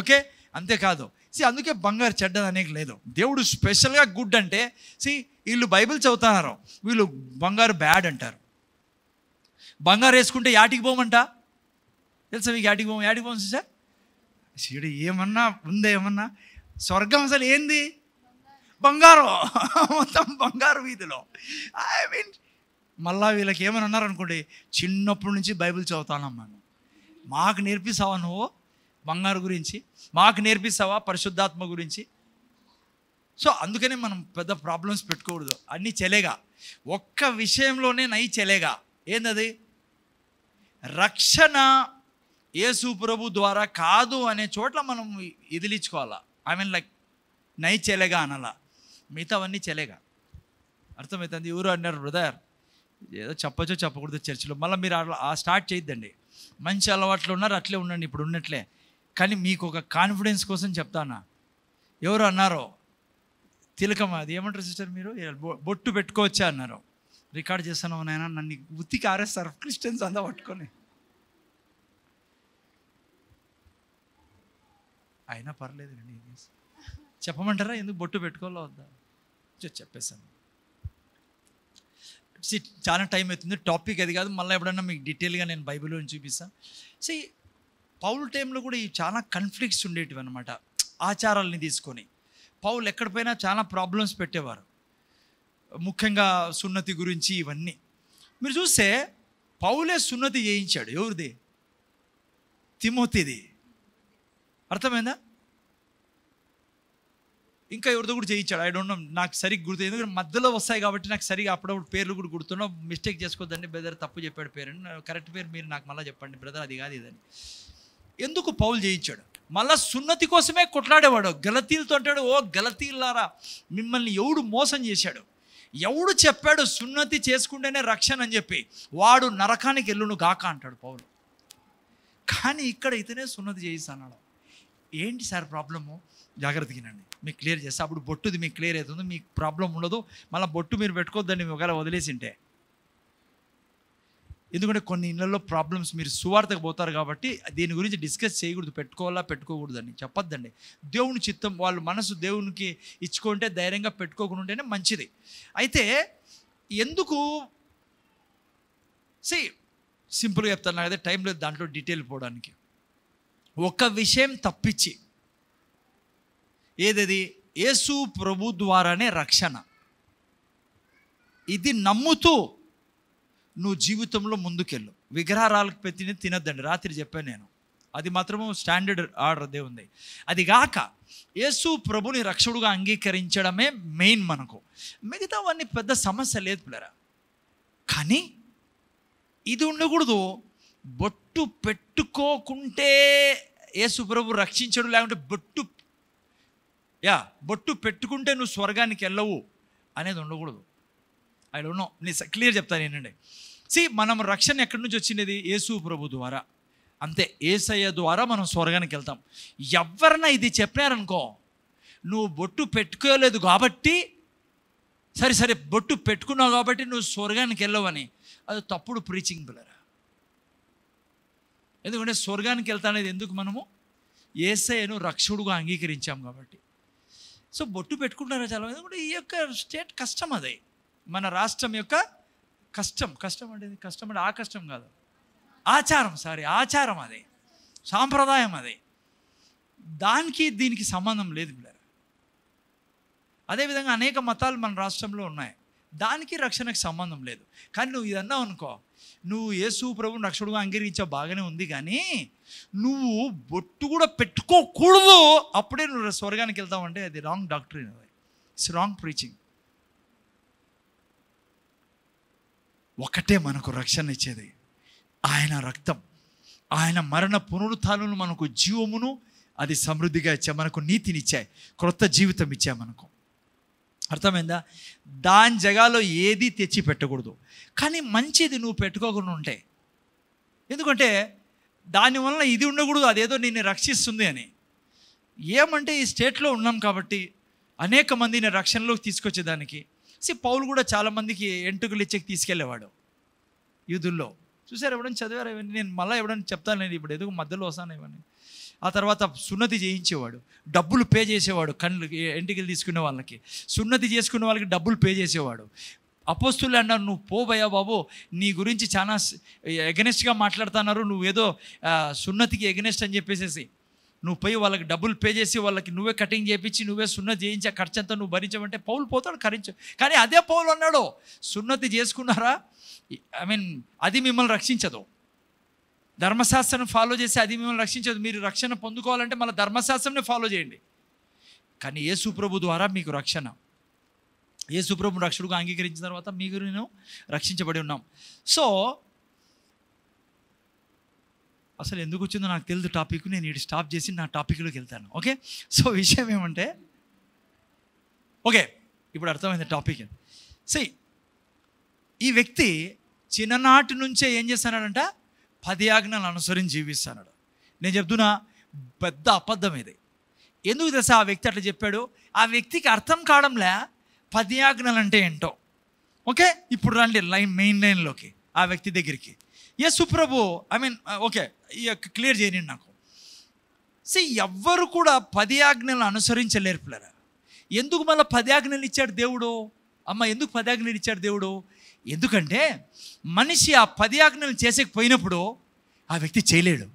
ఓకే అంతేకాదు సి అందుకే బంగారు చెడ్డది అనేది లేదు దేవుడు స్పెషల్గా గుడ్ అంటే సి వీళ్ళు బైబిల్ చదువుతున్నారు వీళ్ళు బంగారు బ్యాడ్ అంటారు బంగారు వేసుకుంటే యాటికి పోమంట తెలుసా మీకు యాటికి పోము యాటికి పోము సార్ సీడు ఏమన్నా ఉందా ఏమన్నా స్వర్గం అసలు ఏంది బంగారు మొత్తం బంగారు వీధిలో ఐ మీన్ మళ్ళా వీళ్ళకి ఏమని అన్నారనుకోండి చిన్నప్పటి నుంచి బైబిల్ చదువుతానమ్మాను మాకు నేర్పిస్తావా నువ్వు బంగారు గురించి మాకు నేర్పిస్తావా పరిశుద్ధాత్మ గురించి సో అందుకనే మనం పెద్ద ప్రాబ్లమ్స్ పెట్టుకోకూడదు అన్నీ చెలేగా ఒక్క విషయంలోనే నై చెలేగా ఏందది రక్షణ యేసు ప్రభు ద్వారా కాదు అనే చోట్ల మనం ఇదిలించుకోవాలా ఐ మీన్ లైక్ నై చెలేగా అనాలా మిగతావన్నీ చెలేగా అర్థమవుతుంది ఎవరు అన్నారు బ్రదర్ ఏదో చెప్పచ్చో చెప్పకూడదు చర్చిలో మళ్ళీ మీరు అట్లా స్టార్ట్ చేయొద్దండి మంచి అలవాట్లు ఉన్నారు అట్లే ఉండండి ఇప్పుడు ఉన్నట్లే కానీ మీకు ఒక కాన్ఫిడెన్స్ కోసం చెప్తానా ఎవరు అన్నారో తిలకం అది ఏమంటారు సిస్టర్ మీరు బొట్టు పెట్టుకోవచ్చా అన్నారు రికార్డ్ చేస్తాను నాయన నన్ను ఉత్తికి ఆరేస్తారు క్రిస్టియన్స్ అంతా పట్టుకొని అయినా పర్లేదండి చెప్పమంటారా ఎందుకు బొట్టు పెట్టుకోవాలో వద్దా చెప్పేశాను చాలా టైం అవుతుంది టాపిక్ అది కాదు మళ్ళీ ఎప్పుడన్నా మీకు డీటెయిల్గా నేను బైబిల్లో చూపిస్తాను సి పౌల్ టైంలో కూడా ఈ చాలా కన్ఫ్లిక్ట్స్ ఉండేటివి అనమాట ఆచారాలని తీసుకొని పౌలు ఎక్కడిపోయినా చాలా ప్రాబ్లమ్స్ పెట్టేవారు ముఖ్యంగా సున్నతి గురించి ఇవన్నీ మీరు చూస్తే పౌలే సున్నతి చేయించాడు ఎవరిది తిమోతిది అర్థమైందా ఇంకా ఎవరిదో కూడా చేయించాడు ఐ డోంట్ నో నాకు సరిగ్గా గుర్తు ఎందుకంటే మధ్యలో వస్తాయి కాబట్టి నాకు సరిగ్గా అప్పుడప్పుడు పేర్లు కూడా గుర్తున్నా మిస్టేక్ చేసుకోవద్దండి బ్రదర్ తప్పు చెప్పాడు పేరు కరెక్ట్ పేరు మీరు నాకు మళ్ళీ చెప్పండి బ్రదర్ అది కాదు ఇదని ఎందుకు పౌలు చేయించాడు మళ్ళా సున్నతి కోసమే కొట్లాడేవాడు గలతీలతో అంటాడు ఓ గలతీలారా మిమ్మల్ని ఎవడు మోసం చేశాడు ఎవడు చెప్పాడు సున్నతి చేసుకుంటేనే రక్షణ అని చెప్పి వాడు నరకానికి ఎల్లును గాక అంటాడు పౌలు కానీ ఇక్కడ ఇతనే సున్నతి చేయిస్తాడు ఏంటి సార్ ప్రాబ్లము జాగ్రత్తగినండి మీకు క్లియర్ చేస్తా అప్పుడు బొట్టుది మీకు క్లియర్ అవుతుంది మీకు ప్రాబ్లం ఉండదు మళ్ళీ బొట్టు మీరు పెట్టుకోవద్దని మీ ఒకవేళ వదిలేసి ఉంటే ఎందుకంటే కొన్ని ఇళ్లలో ప్రాబ్లమ్స్ మీరు సువార్తకు పోతారు కాబట్టి దీని గురించి డిస్కస్ చేయకూడదు పెట్టుకోవాలా అని చెప్పొద్దండి దేవుని చిత్తం వాళ్ళు మనసు దేవునికి ఇచ్చుకుంటే ధైర్యంగా పెట్టుకోకుండా ఉంటేనే మంచిది అయితే ఎందుకు సి సింపుల్గా చెప్తాను నాకు అదే టైం లేదు దాంట్లో డీటెయిల్ పోవడానికి ఒక విషయం తప్పించి ఏదది యేసు ప్రభు ద్వారానే రక్షణ ఇది నమ్ముతూ నువ్వు జీవితంలో ముందుకెళ్ళు విగ్రహారాలకు పెట్టిన తినద్దండి రాత్రి చెప్పాను నేను అది మాత్రము స్టాండర్డ్ ఆర్డర్ అదే ఉంది అది కాక యేసు ప్రభుని రక్షకుడుగా అంగీకరించడమే మెయిన్ మనకు మిగతావన్నీ పెద్ద సమస్య లేదు పిల్లరా కానీ ఇది ఉండకూడదు బొట్టు పెట్టుకోకుంటే యేసు ప్రభు రక్షించడు లేకుంటే బొట్టు యా బొట్టు పెట్టుకుంటే నువ్వు స్వర్గానికి వెళ్ళవు అనేది ఉండకూడదు ఐ డోంట్ నో నేను క్లియర్ చెప్తాను ఏంటండి సి మనం రక్షణ ఎక్కడి నుంచి వచ్చినది యేసు ప్రభు ద్వారా అంతే ఏసయ్య ద్వారా మనం స్వర్గానికి వెళ్తాం ఎవరన్నా ఇది చెప్పారనుకో నువ్వు బొట్టు పెట్టుకోలేదు కాబట్టి సరే సరే బొట్టు పెట్టుకున్నావు కాబట్టి నువ్వు స్వర్గానికి వెళ్ళవని అది తప్పుడు ప్రీచింగ్ పిల్లరా ఎందుకంటే స్వర్గానికి వెళ్తా అనేది ఎందుకు మనము ఏసయ్యను రక్షకుడుగా అంగీకరించాం కాబట్టి సో బొట్టు పెట్టుకుంటున్నారు చాలా ఎందుకంటే ఈ యొక్క స్టేట్ కష్టం అది మన రాష్ట్రం యొక్క కష్టం కష్టం అంటే కష్టం అంటే ఆ కష్టం కాదు ఆచారం సారీ ఆచారం అది సాంప్రదాయం అది దానికి దీనికి సంబంధం లేదు పిల్లలు అదేవిధంగా అనేక మతాలు మన రాష్ట్రంలో ఉన్నాయి దానికి రక్షణకు సంబంధం లేదు కానీ నువ్వు ఇదన్నావు అనుకో నువ్వు యేసు ప్రభు రక్షకుడుగా అంగీకరించా బాగానే ఉంది కానీ నువ్వు బొట్టు కూడా పెట్టుకోకూడదు అప్పుడే నువ్వు స్వర్గానికి వెళ్తావంటే అది wrong doctrine it's wrong preaching ఒకటే మనకు రక్షణ ఇచ్చేది ఆయన రక్తం ఆయన మరణ పునరుత్థాలను మనకు జీవమును అది సమృద్ధిగా ఇచ్చాయి మనకు నీతినిచ్చాయి క్రొత్త జీవితం ఇచ్చాయి మనకు అర్థమైందా దాని జగాలో ఏది తెచ్చి పెట్టకూడదు కానీ మంచిది నువ్వు పెట్టుకోకుండా ఉంటే ఎందుకంటే దానివల్ల ఇది ఉండకూడదు అదేదో నిన్ను రక్షిస్తుంది అని ఏమంటే ఈ స్టేట్లో ఉన్నాం కాబట్టి అనేక మందిని రక్షణలోకి తీసుకొచ్చేదానికి సి పౌలు కూడా చాలామందికి ఎంటుకలు ఇచ్చేకి తీసుకెళ్లేవాడు యూదుల్లో చూసారు ఎవడని చదివారు నేను మళ్ళీ ఎవడని చెప్తాను నేను ఇప్పుడు ఎదుగు మధ్యలో వస్తాను ఇవన్నీ ఆ తర్వాత సున్నతి చేయించేవాడు డబ్బులు పే చేసేవాడు కళ్ళు ఎంటికి తీసుకునే వాళ్ళకి సున్నతి చేసుకునే వాళ్ళకి డబ్బులు పే చేసేవాడు అపోస్తులు అన్నారు నువ్వు పోబయా బాబు నీ గురించి చాలా ఎగనెస్ట్గా మాట్లాడుతున్నారు నువ్వేదో సున్నతికి ఎగనెస్ట్ అని చెప్పేసేసి నువ్వు పోయి వాళ్ళకి డబ్బులు పే చేసి వాళ్ళకి నువ్వే కటింగ్ చేయించి నువ్వే సున్నతి చేయించి ఖర్చు అంతా నువ్వు భరించమంటే పౌలు పోతాడు ఖరించు కానీ అదే పౌలు అన్నాడు సున్నతి చేసుకున్నారా ఐ మీన్ అది మిమ్మల్ని రక్షించదు ధర్మశాస్త్రం ఫాలో చేసి అది మిమ్మల్ని రక్షించదు మీరు రక్షణ పొందుకోవాలంటే మళ్ళీ ధర్మశాస్త్రంని ఫాలో చేయండి కానీ ఏ ప్రభు ద్వారా మీకు రక్షణ ఏ సుప్రభు రక్షకుడుగా అంగీకరించిన తర్వాత మీకు నేను రక్షించబడి ఉన్నాం సో అసలు ఎందుకు వచ్చిందో నాకు తెలియదు టాపిక్ నేను ఇటు స్టాప్ చేసి నా టాపిక్లోకి వెళ్తాను ఓకే సో విషయం ఏమంటే ఓకే ఇప్పుడు అర్థమైంది టాపిక్ సి ఈ వ్యక్తి చిన్ననాటి నుంచే ఏం చేస్తున్నాడంట పది ఆజ్ఞలు అనుసరించి జీవిస్తాడు నేను చెప్తున్నా పెద్ద అబద్ధం ఇది ఎందుకు తెలుసా ఆ వ్యక్తి అట్లా చెప్పాడు ఆ వ్యక్తికి అర్థం కావడంలే పది ఆజ్ఞలు అంటే ఏంటో ఓకే ఇప్పుడు రండి లైన్ మెయిన్ లైన్లోకి ఆ వ్యక్తి దగ్గరికి ఏ సుప్రభు ఐ మీన్ ఓకే క్లియర్ చేయండి నాకు సో ఎవ్వరు కూడా పది ఆజ్ఞలు అనుసరించలేరు పిల్లరా ఎందుకు మళ్ళీ పది ఆజ్ఞలు ఇచ్చాడు దేవుడు అమ్మ ఎందుకు పది ఆజ్ఞలు ఇచ్చాడు దేవుడు ఎందుకంటే మనిషి ఆ పది ఆజ్ఞలు చేసేకపోయినప్పుడు ఆ వ్యక్తి చేయలేడు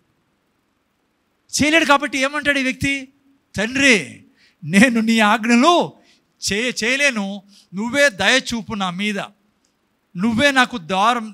చేయలేడు కాబట్టి ఏమంటాడు ఈ వ్యక్తి తండ్రి నేను నీ ఆజ్ఞలు చేయ చేయలేను నువ్వే దయ చూపు నా మీద నువ్వే నాకు దారం